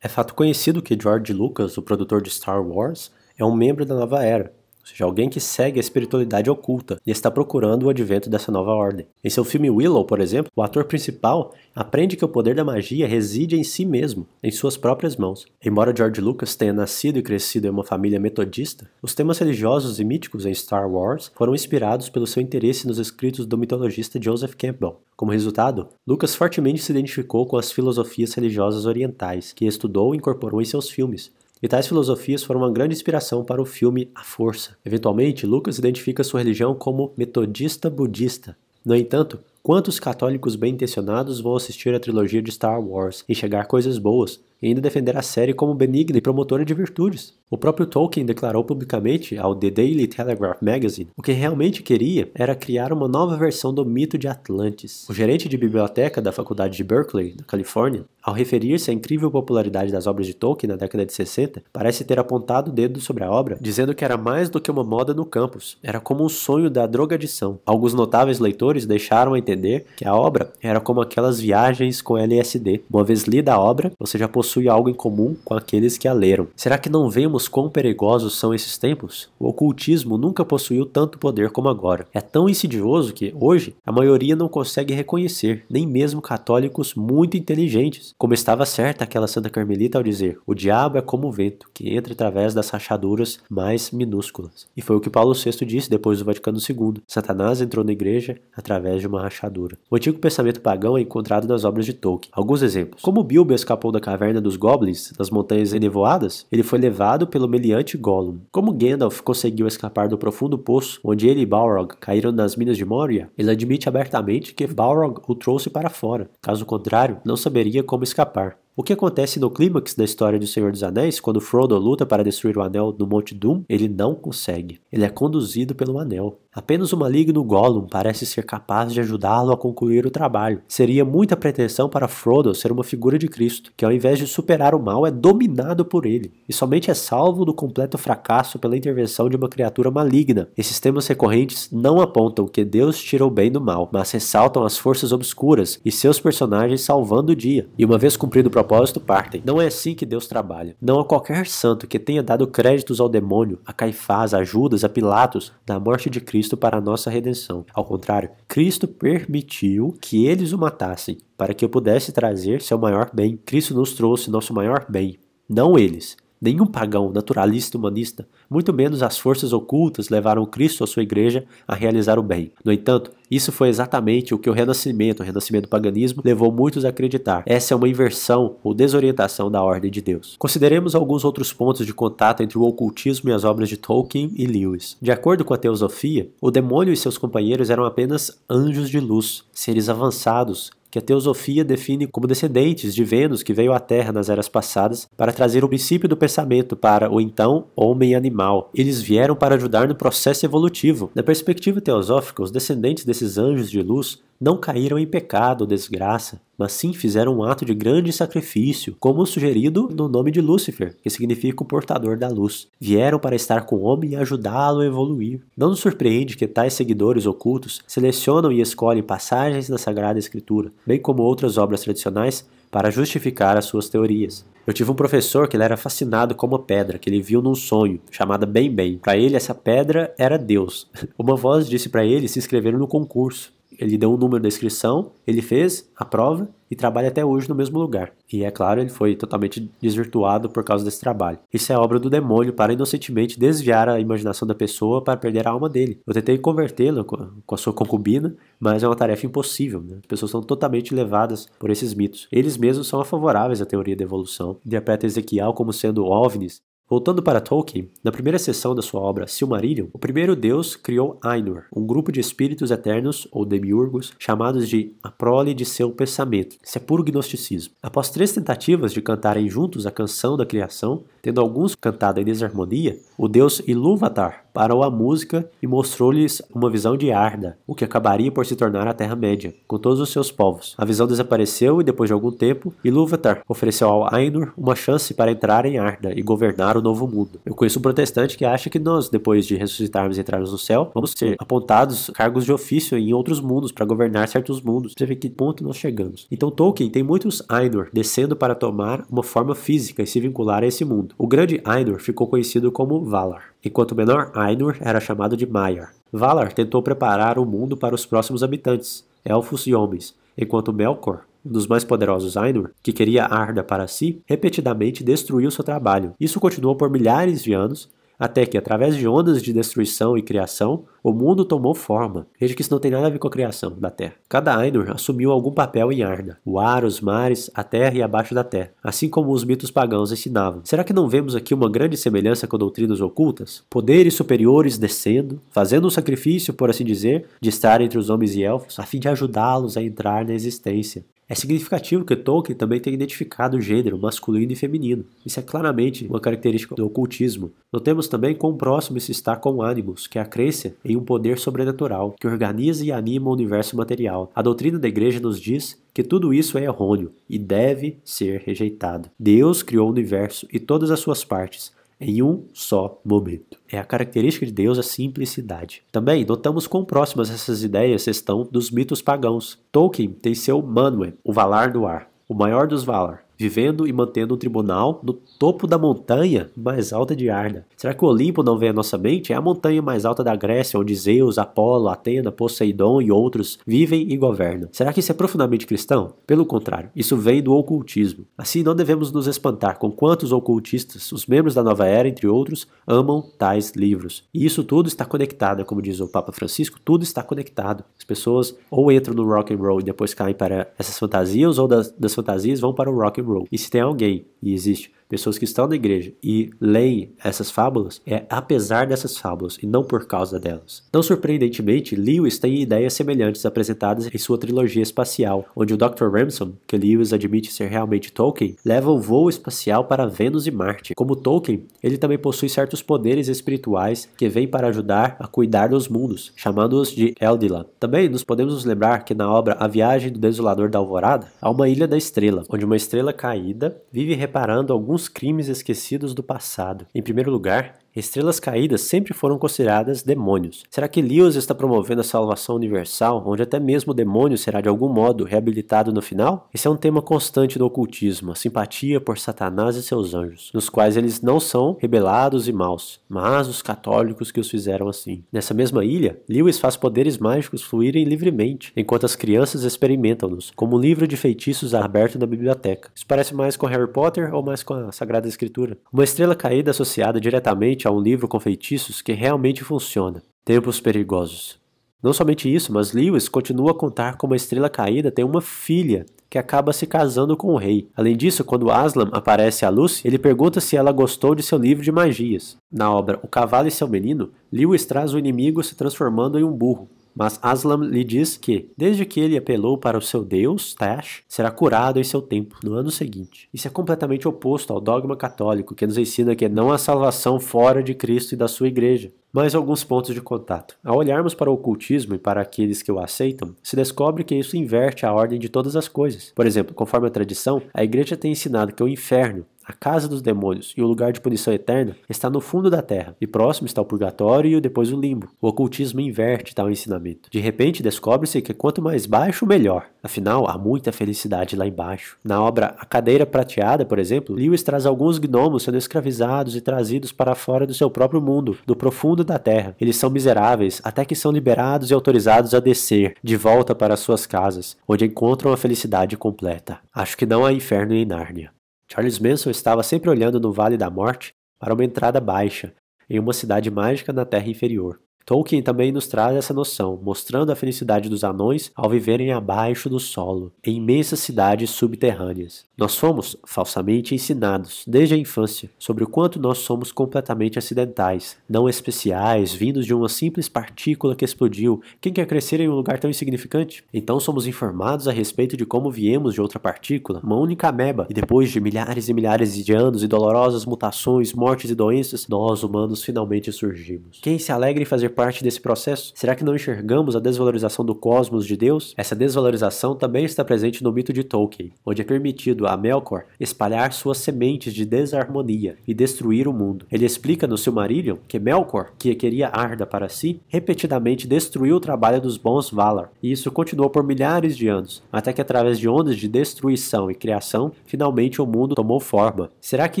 É fato conhecido que George Lucas, o produtor de Star Wars, é um membro da nova era, seja, alguém que segue a espiritualidade oculta e está procurando o advento dessa nova ordem. Em seu filme Willow, por exemplo, o ator principal aprende que o poder da magia reside em si mesmo, em suas próprias mãos. Embora George Lucas tenha nascido e crescido em uma família metodista, os temas religiosos e míticos em Star Wars foram inspirados pelo seu interesse nos escritos do mitologista Joseph Campbell. Como resultado, Lucas fortemente se identificou com as filosofias religiosas orientais que estudou e incorporou em seus filmes, e tais filosofias foram uma grande inspiração para o filme A Força. Eventualmente, Lucas identifica sua religião como metodista budista. No entanto, quantos católicos bem intencionados vão assistir a trilogia de Star Wars, enxergar coisas boas e ainda defender a série como benigna e promotora de virtudes? O próprio Tolkien declarou publicamente ao The Daily Telegraph Magazine o que realmente queria era criar uma nova versão do mito de Atlantis. O gerente de biblioteca da Faculdade de Berkeley, na Califórnia, ao referir-se à incrível popularidade das obras de Tolkien na década de 60, parece ter apontado o dedo sobre a obra, dizendo que era mais do que uma moda no campus, era como um sonho da drogadição. Alguns notáveis leitores deixaram a entender que a obra era como aquelas viagens com LSD. Uma vez lida a obra, você já possui algo em comum com aqueles que a leram. Será que não vemos Sabemos quão perigosos são esses tempos? O ocultismo nunca possuiu tanto poder como agora. É tão insidioso que, hoje, a maioria não consegue reconhecer, nem mesmo católicos muito inteligentes, como estava certa aquela Santa Carmelita ao dizer: o diabo é como o vento, que entra através das rachaduras mais minúsculas. E foi o que Paulo VI disse depois do Vaticano II: Satanás entrou na igreja através de uma rachadura. O antigo pensamento pagão é encontrado nas obras de Tolkien. Alguns exemplos. Como Bilbo escapou da caverna dos Goblins, nas montanhas enevoadas, ele foi levado pelo meliante Gollum. Como Gandalf conseguiu escapar do profundo poço onde ele e Balrog caíram nas minas de Moria, ele admite abertamente que Balrog o trouxe para fora, caso contrário, não saberia como escapar. O que acontece no clímax da história do Senhor dos Anéis, quando Frodo luta para destruir o anel no Monte Doom, ele não consegue. Ele é conduzido pelo anel. Apenas o maligno Gollum parece ser capaz de ajudá-lo a concluir o trabalho. Seria muita pretensão para Frodo ser uma figura de Cristo, que ao invés de superar o mal é dominado por ele, e somente é salvo do completo fracasso pela intervenção de uma criatura maligna. Esses temas recorrentes não apontam que Deus tira o bem do mal, mas ressaltam as forças obscuras e seus personagens salvando o dia. E uma vez cumprido o propósito, propósito partem. Não é assim que Deus trabalha. Não há qualquer santo que tenha dado créditos ao demônio, a Caifás, a Judas, a Pilatos, da morte de Cristo para a nossa redenção. Ao contrário, Cristo permitiu que eles o matassem, para que eu pudesse trazer seu maior bem. Cristo nos trouxe nosso maior bem, não eles. Nenhum pagão, naturalista, humanista, muito menos as forças ocultas levaram Cristo à sua igreja a realizar o bem. No entanto, isso foi exatamente o que o Renascimento, o Renascimento paganismo, levou muitos a acreditar. Essa é uma inversão ou desorientação da ordem de Deus. Consideremos alguns outros pontos de contato entre o ocultismo e as obras de Tolkien e Lewis. De acordo com a teosofia, o demônio e seus companheiros eram apenas anjos de luz, seres avançados que a teosofia define como descendentes de Vênus que veio à Terra nas eras passadas para trazer o princípio do pensamento para o então homem animal. Eles vieram para ajudar no processo evolutivo. Na perspectiva teosófica, os descendentes desses anjos de luz não caíram em pecado ou desgraça, mas sim fizeram um ato de grande sacrifício, como sugerido no nome de Lúcifer, que significa o portador da luz. Vieram para estar com o homem e ajudá-lo a evoluir. Não nos surpreende que tais seguidores ocultos selecionam e escolhem passagens na Sagrada Escritura, bem como outras obras tradicionais, para justificar as suas teorias. Eu tive um professor que ele era fascinado com uma pedra que ele viu num sonho, chamada Bem Bem. Para ele, essa pedra era Deus. Uma voz disse para ele se inscrever no concurso. Ele deu um número da inscrição, ele fez a prova e trabalha até hoje no mesmo lugar. E é claro, ele foi totalmente desvirtuado por causa desse trabalho. Isso é obra do demônio para inocentemente desviar a imaginação da pessoa para perder a alma dele. Eu tentei convertê-lo com a sua concubina, mas é uma tarefa impossível. Né? As pessoas são totalmente levadas por esses mitos. Eles mesmos são favoráveis à teoria da evolução, interpreta Ezequiel como sendo ovnis Voltando para Tolkien, na primeira sessão da sua obra Silmarillion, o primeiro deus criou Ainur, um grupo de espíritos eternos, ou demiurgos, chamados de a prole de seu pensamento. Isso é puro gnosticismo. Após três tentativas de cantarem juntos a canção da criação, tendo alguns cantado em desarmonia, o deus Ilúvatar parou a música e mostrou-lhes uma visão de Arda, o que acabaria por se tornar a Terra-média, com todos os seus povos. A visão desapareceu e, depois de algum tempo, Ilúvatar ofereceu ao Ainur uma chance para entrar em Arda e governar o novo mundo. Eu conheço um protestante que acha que nós, depois de ressuscitarmos e entrarmos no céu, vamos ser apontados cargos de ofício em outros mundos para governar certos mundos. Você vê que ponto nós chegamos. Então Tolkien tem muitos Ainur descendo para tomar uma forma física e se vincular a esse mundo mundo. O grande Ainur ficou conhecido como Valar, enquanto o menor Ainur era chamado de Maiar. Valar tentou preparar o mundo para os próximos habitantes, elfos e homens, enquanto Melkor, um dos mais poderosos Ainur, que queria Arda para si, repetidamente destruiu seu trabalho. Isso continuou por milhares de anos, até que, através de ondas de destruição e criação, o mundo tomou forma. Veja que isso não tem nada a ver com a criação da Terra. Cada Ainur assumiu algum papel em Arda, o ar, os mares, a terra e abaixo da terra, assim como os mitos pagãos ensinavam. Será que não vemos aqui uma grande semelhança com doutrinas ocultas? Poderes superiores descendo, fazendo um sacrifício, por assim dizer, de estar entre os homens e elfos, a fim de ajudá-los a entrar na existência. É significativo que Tolkien também tenha identificado o gênero masculino e feminino. Isso é claramente uma característica do ocultismo. Notemos também quão próximo isso está com o Animus, que é a crença em um poder sobrenatural que organiza e anima o universo material. A doutrina da igreja nos diz que tudo isso é errôneo e deve ser rejeitado. Deus criou o universo e todas as suas partes, em um só momento. É a característica de Deus a simplicidade. Também notamos quão próximas essas ideias estão dos mitos pagãos. Tolkien tem seu Manwë, o Valar do Ar, o maior dos Valar, vivendo e mantendo um tribunal no topo da montanha mais alta de Arda. Será que o Olimpo não vem à nossa mente? É a montanha mais alta da Grécia, onde Zeus, Apolo, Atena, Poseidon e outros vivem e governam. Será que isso é profundamente cristão? Pelo contrário, isso vem do ocultismo. Assim, não devemos nos espantar com quantos ocultistas, os membros da nova era, entre outros, amam tais livros. E isso tudo está conectado, como diz o Papa Francisco, tudo está conectado. As pessoas ou entram no rock and roll e depois caem para essas fantasias, ou das, das fantasias vão para o rock and roll e se tem alguém, e existe, pessoas que estão na igreja e leem essas fábulas é apesar dessas fábulas e não por causa delas. Não surpreendentemente, Lewis tem ideias semelhantes apresentadas em sua trilogia espacial, onde o Dr. Ramson, que Lewis admite ser realmente Tolkien, leva o voo espacial para Vênus e Marte. Como Tolkien, ele também possui certos poderes espirituais que vêm para ajudar a cuidar dos mundos, chamando-os de Eldila. Também nos podemos nos lembrar que na obra A Viagem do Desolador da Alvorada, há uma ilha da estrela, onde uma estrela caída vive reparando alguns alguns crimes esquecidos do passado. Em primeiro lugar, Estrelas caídas sempre foram consideradas demônios. Será que Lewis está promovendo a salvação universal, onde até mesmo o demônio será de algum modo reabilitado no final? Esse é um tema constante do ocultismo, a simpatia por Satanás e seus anjos, nos quais eles não são rebelados e maus, mas os católicos que os fizeram assim. Nessa mesma ilha, Lewis faz poderes mágicos fluírem livremente, enquanto as crianças experimentam-nos, como um livro de feitiços aberto na biblioteca. Isso parece mais com Harry Potter ou mais com a Sagrada Escritura? Uma estrela caída associada diretamente um livro com feitiços que realmente funciona. Tempos Perigosos. Não somente isso, mas Lewis continua a contar como a Estrela Caída tem uma filha que acaba se casando com o rei. Além disso, quando Aslam aparece a Lucy, ele pergunta se ela gostou de seu livro de magias. Na obra O Cavalo e Seu Menino, Lewis traz o inimigo se transformando em um burro, mas Aslam lhe diz que, desde que ele apelou para o seu deus, Tash, será curado em seu tempo, no ano seguinte. Isso é completamente oposto ao dogma católico, que nos ensina que não há salvação fora de Cristo e da sua igreja. Mais alguns pontos de contato. Ao olharmos para o ocultismo e para aqueles que o aceitam, se descobre que isso inverte a ordem de todas as coisas. Por exemplo, conforme a tradição, a igreja tem ensinado que o inferno a casa dos demônios e o lugar de punição eterna, está no fundo da terra, e próximo está o purgatório e depois o limbo. O ocultismo inverte tal ensinamento. De repente, descobre-se que quanto mais baixo, melhor. Afinal, há muita felicidade lá embaixo. Na obra A Cadeira Prateada, por exemplo, Lewis traz alguns gnomos sendo escravizados e trazidos para fora do seu próprio mundo, do profundo da terra. Eles são miseráveis até que são liberados e autorizados a descer, de volta para suas casas, onde encontram a felicidade completa. Acho que não há inferno em Nárnia. Charles Manson estava sempre olhando no Vale da Morte para uma entrada baixa, em uma cidade mágica na Terra Inferior. Tolkien também nos traz essa noção, mostrando a felicidade dos anões ao viverem abaixo do solo, em imensas cidades subterrâneas. Nós fomos falsamente ensinados, desde a infância, sobre o quanto nós somos completamente acidentais, não especiais, vindos de uma simples partícula que explodiu. Quem quer crescer em um lugar tão insignificante? Então somos informados a respeito de como viemos de outra partícula, uma única ameba, e depois de milhares e milhares de anos e dolorosas mutações, mortes e doenças, nós humanos finalmente surgimos. Quem se alegra em fazer fazer parte desse processo? Será que não enxergamos a desvalorização do cosmos de Deus? Essa desvalorização também está presente no mito de Tolkien, onde é permitido a Melkor espalhar suas sementes de desarmonia e destruir o mundo. Ele explica no Silmarillion que Melkor, que queria Arda para si, repetidamente destruiu o trabalho dos bons Valar, e isso continuou por milhares de anos, até que através de ondas de destruição e criação, finalmente o mundo tomou forma. Será que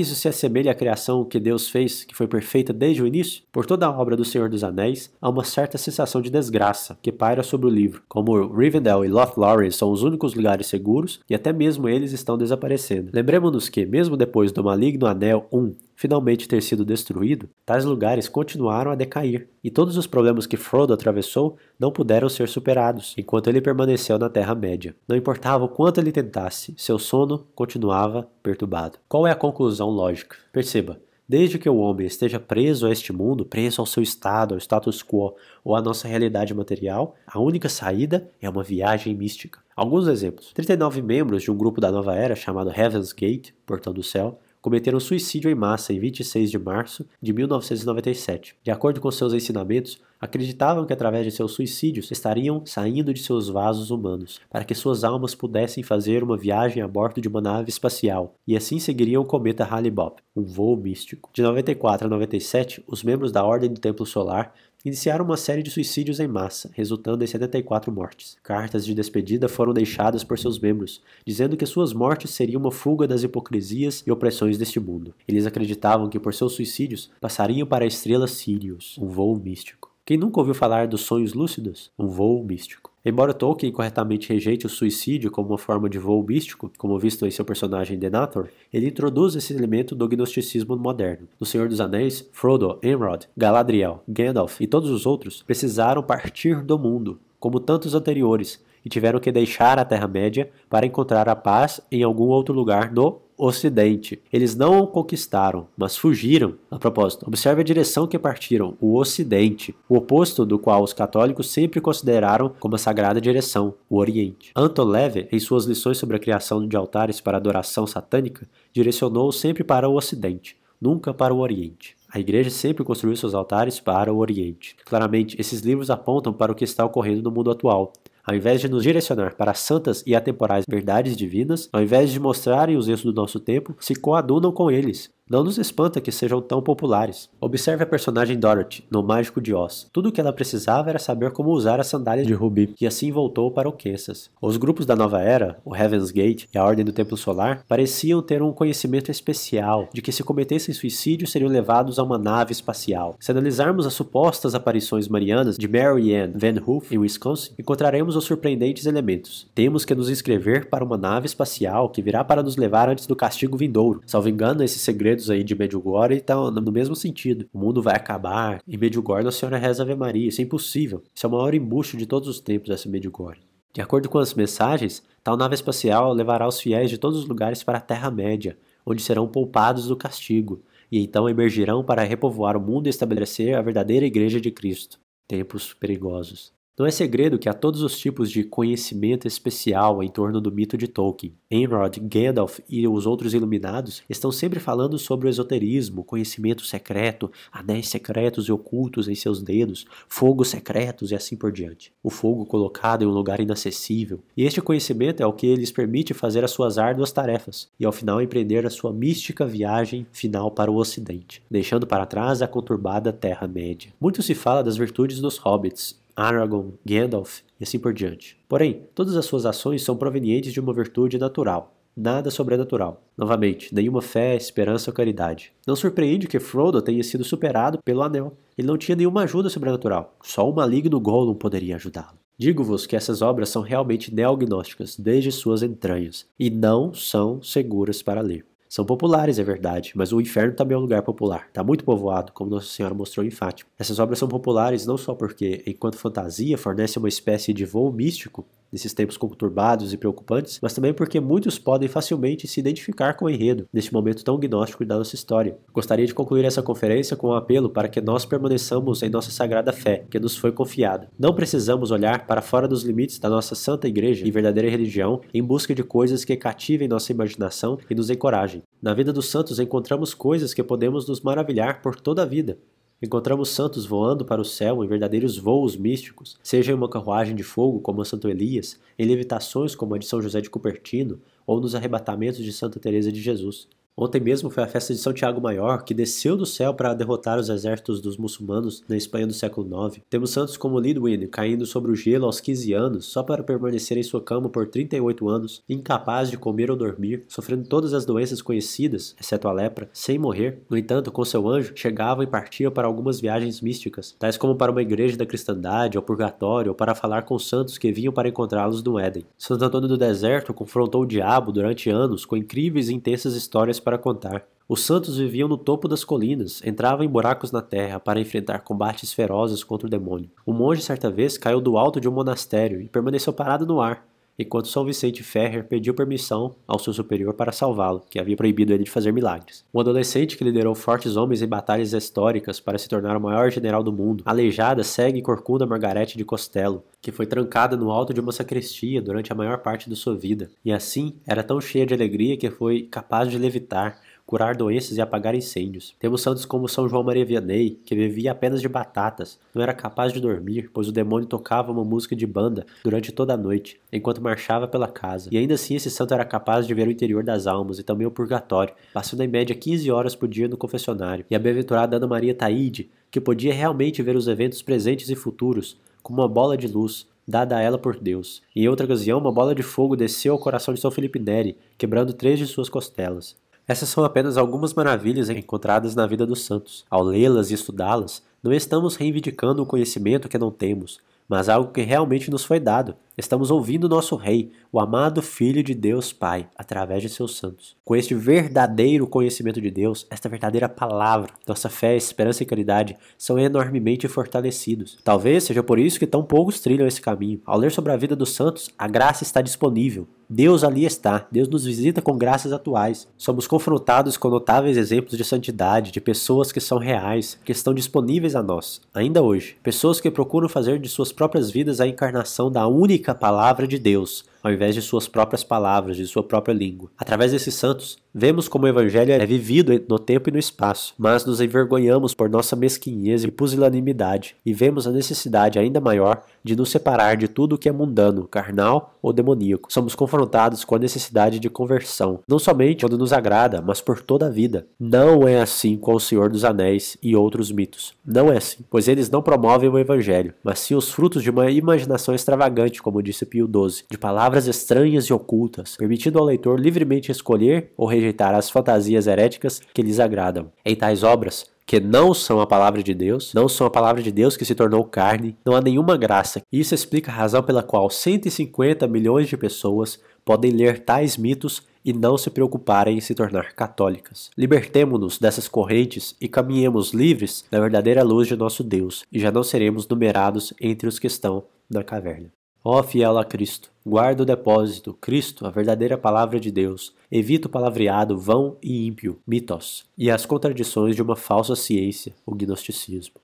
isso se assemelha à criação que Deus fez, que foi perfeita desde o início? Por toda a obra do Senhor dos Anéis, há uma certa sensação de desgraça que paira sobre o livro, como Rivendell e Lothlórien são os únicos lugares seguros e até mesmo eles estão desaparecendo. Lembremos-nos que, mesmo depois do Maligno Anel 1 finalmente ter sido destruído, tais lugares continuaram a decair, e todos os problemas que Frodo atravessou não puderam ser superados enquanto ele permaneceu na Terra-média. Não importava o quanto ele tentasse, seu sono continuava perturbado. Qual é a conclusão lógica? Perceba, Desde que o homem esteja preso a este mundo, preso ao seu estado, ao status quo ou à nossa realidade material, a única saída é uma viagem mística. Alguns exemplos: 39 membros de um grupo da nova era chamado Heaven's Gate, Portão do Céu, cometeram suicídio em massa em 26 de março de 1997. De acordo com seus ensinamentos, Acreditavam que através de seus suicídios estariam saindo de seus vasos humanos, para que suas almas pudessem fazer uma viagem a bordo de uma nave espacial, e assim seguiriam o cometa Halley-Bopp, um voo místico. De 94 a 97, os membros da Ordem do Templo Solar iniciaram uma série de suicídios em massa, resultando em 74 mortes. Cartas de despedida foram deixadas por seus membros, dizendo que suas mortes seriam uma fuga das hipocrisias e opressões deste mundo. Eles acreditavam que por seus suicídios passariam para a estrela Sirius, um voo místico. Quem nunca ouviu falar dos sonhos lúcidos? Um voo místico. Embora Tolkien corretamente rejeite o suicídio como uma forma de voo místico, como visto em seu personagem Denethor, ele introduz esse elemento do gnosticismo moderno. No Senhor dos Anéis, Frodo, Elrond, Galadriel, Gandalf e todos os outros precisaram partir do mundo, como tantos anteriores, e tiveram que deixar a Terra-média para encontrar a paz em algum outro lugar no Ocidente. Eles não conquistaram, mas fugiram. A propósito, observe a direção que partiram, o Ocidente, o oposto do qual os católicos sempre consideraram como a sagrada direção, o Oriente. Anton Leve, em suas lições sobre a criação de altares para adoração satânica, direcionou sempre para o Ocidente, nunca para o Oriente. A igreja sempre construiu seus altares para o Oriente. Claramente, esses livros apontam para o que está ocorrendo no mundo atual. Ao invés de nos direcionar para santas e atemporais verdades divinas, ao invés de mostrarem os erros do nosso tempo, se coadunam com eles, não nos espanta que sejam tão populares. Observe a personagem Dorothy, no Mágico de Oz. Tudo o que ela precisava era saber como usar a sandália de rubi, e assim voltou para o Kansas. Os grupos da Nova Era, o Heaven's Gate e a Ordem do Templo Solar, pareciam ter um conhecimento especial de que se cometessem suicídio seriam levados a uma nave espacial. Se analisarmos as supostas aparições marianas de Mary Ann Van Hoof em Wisconsin, encontraremos os surpreendentes elementos. Temos que nos inscrever para uma nave espacial que virá para nos levar antes do castigo vindouro. Salvo engano, esse segredo aí de Medjugorje e tá no mesmo sentido. O mundo vai acabar. Em Medjugorje, Nossa Senhora reza Ave Maria. Isso é impossível. Isso é o maior embucho de todos os tempos, essa Medjugorje. De acordo com as mensagens, tal nave espacial levará os fiéis de todos os lugares para a Terra-média, onde serão poupados do castigo, e então emergirão para repovoar o mundo e estabelecer a verdadeira Igreja de Cristo. Tempos perigosos. Não é segredo que há todos os tipos de conhecimento especial em torno do mito de Tolkien. Enrod, Gandalf e os outros iluminados estão sempre falando sobre o esoterismo, conhecimento secreto, anéis secretos e ocultos em seus dedos, fogos secretos e assim por diante. O fogo colocado em um lugar inacessível. E este conhecimento é o que lhes permite fazer as suas árduas tarefas e ao final empreender a sua mística viagem final para o ocidente, deixando para trás a conturbada Terra-média. Muito se fala das virtudes dos hobbits Aragorn, Gandalf e assim por diante. Porém, todas as suas ações são provenientes de uma virtude natural, nada sobrenatural. Novamente, nenhuma fé, esperança ou caridade. Não surpreende que Frodo tenha sido superado pelo anel. Ele não tinha nenhuma ajuda sobrenatural, só o maligno Gollum poderia ajudá-lo. Digo-vos que essas obras são realmente neognósticas desde suas entranhas e não são seguras para ler. São populares, é verdade, mas o inferno também é um lugar popular. Está muito povoado, como Nossa Senhora mostrou em Fátima. Essas obras são populares não só porque, enquanto fantasia, fornece uma espécie de voo místico nesses tempos conturbados e preocupantes, mas também porque muitos podem facilmente se identificar com o enredo neste momento tão gnóstico da nossa história. Gostaria de concluir essa conferência com um apelo para que nós permaneçamos em nossa sagrada fé, que nos foi confiada. Não precisamos olhar para fora dos limites da nossa santa igreja e verdadeira religião em busca de coisas que cativem nossa imaginação e nos encorajem. Na vida dos santos encontramos coisas que podemos nos maravilhar por toda a vida. Encontramos santos voando para o céu em verdadeiros voos místicos, seja em uma carruagem de fogo como a Santo Elias, em levitações como a de São José de Cupertino ou nos arrebatamentos de Santa Teresa de Jesus. Ontem mesmo foi a festa de São Tiago Maior, que desceu do céu para derrotar os exércitos dos muçulmanos na Espanha do século IX. Temos santos como Lidwin, caindo sobre o gelo aos 15 anos, só para permanecer em sua cama por 38 anos, incapaz de comer ou dormir, sofrendo todas as doenças conhecidas, exceto a lepra, sem morrer. No entanto, com seu anjo, chegava e partia para algumas viagens místicas, tais como para uma igreja da cristandade, ao purgatório, ou para falar com santos que vinham para encontrá-los no Éden. Santo Antônio do Deserto confrontou o diabo durante anos com incríveis e intensas histórias histórias para contar. Os santos viviam no topo das colinas, entravam em buracos na terra para enfrentar combates ferozes contra o demônio. Um monge, certa vez, caiu do alto de um monastério e permaneceu parado no ar enquanto São Vicente Ferrer pediu permissão ao seu superior para salvá-lo, que havia proibido ele de fazer milagres. Um adolescente que liderou fortes homens em batalhas históricas para se tornar o maior general do mundo, aleijada segue Corcunda Margarete de Costello, que foi trancada no alto de uma sacristia durante a maior parte de sua vida, e assim era tão cheia de alegria que foi capaz de levitar curar doenças e apagar incêndios. Temos santos como São João Maria Vianney, que vivia apenas de batatas, não era capaz de dormir, pois o demônio tocava uma música de banda durante toda a noite, enquanto marchava pela casa. E ainda assim esse santo era capaz de ver o interior das almas e também o purgatório, passando em média 15 horas por dia no confessionário. E a bem-aventurada Ana Maria Taide, que podia realmente ver os eventos presentes e futuros, como uma bola de luz, dada a ela por Deus. Em outra ocasião, uma bola de fogo desceu ao coração de São Felipe Neri, quebrando três de suas costelas. Essas são apenas algumas maravilhas encontradas na vida dos santos. Ao lê-las e estudá-las, não estamos reivindicando o conhecimento que não temos, mas algo que realmente nos foi dado Estamos ouvindo nosso Rei, o amado Filho de Deus Pai, através de seus santos. Com este verdadeiro conhecimento de Deus, esta verdadeira palavra, nossa fé, esperança e caridade são enormemente fortalecidos. Talvez seja por isso que tão poucos trilham esse caminho. Ao ler sobre a vida dos santos, a graça está disponível. Deus ali está, Deus nos visita com graças atuais. Somos confrontados com notáveis exemplos de santidade, de pessoas que são reais, que estão disponíveis a nós, ainda hoje. Pessoas que procuram fazer de suas próprias vidas a encarnação da única única palavra de Deus, ao invés de suas próprias palavras, de sua própria língua. Através desses santos, vemos como o evangelho é vivido no tempo e no espaço, mas nos envergonhamos por nossa mesquinhez e pusilanimidade e vemos a necessidade ainda maior de nos separar de tudo o que é mundano, carnal ou demoníaco. Somos confrontados com a necessidade de conversão, não somente quando nos agrada, mas por toda a vida. Não é assim com o Senhor dos Anéis e outros mitos. Não é assim, pois eles não promovem o evangelho, mas sim os frutos de uma imaginação extravagante, como disse Pio XII, de palavras palavras estranhas e ocultas, permitindo ao leitor livremente escolher ou rejeitar as fantasias heréticas que lhes agradam. Em tais obras, que não são a palavra de Deus, não são a palavra de Deus que se tornou carne, não há nenhuma graça. Isso explica a razão pela qual 150 milhões de pessoas podem ler tais mitos e não se preocuparem em se tornar católicas. Libertemo-nos dessas correntes e caminhemos livres na verdadeira luz de nosso Deus, e já não seremos numerados entre os que estão na caverna. Ó fiel a Cristo, guarda o depósito, Cristo, a verdadeira palavra de Deus, evita o palavreado vão e ímpio, mitos, e as contradições de uma falsa ciência, o gnosticismo.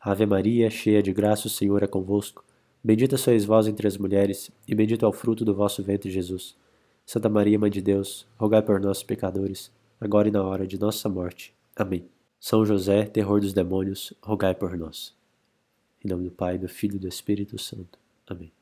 Ave Maria, cheia de graça, o Senhor é convosco. Bendita sois vós entre as mulheres, e bendito é o fruto do vosso ventre, Jesus. Santa Maria, Mãe de Deus, rogai por nós, pecadores, agora e na hora de nossa morte. Amém. São José, terror dos demônios, rogai por nós. Em nome do Pai, do Filho e do Espírito Santo. Amém.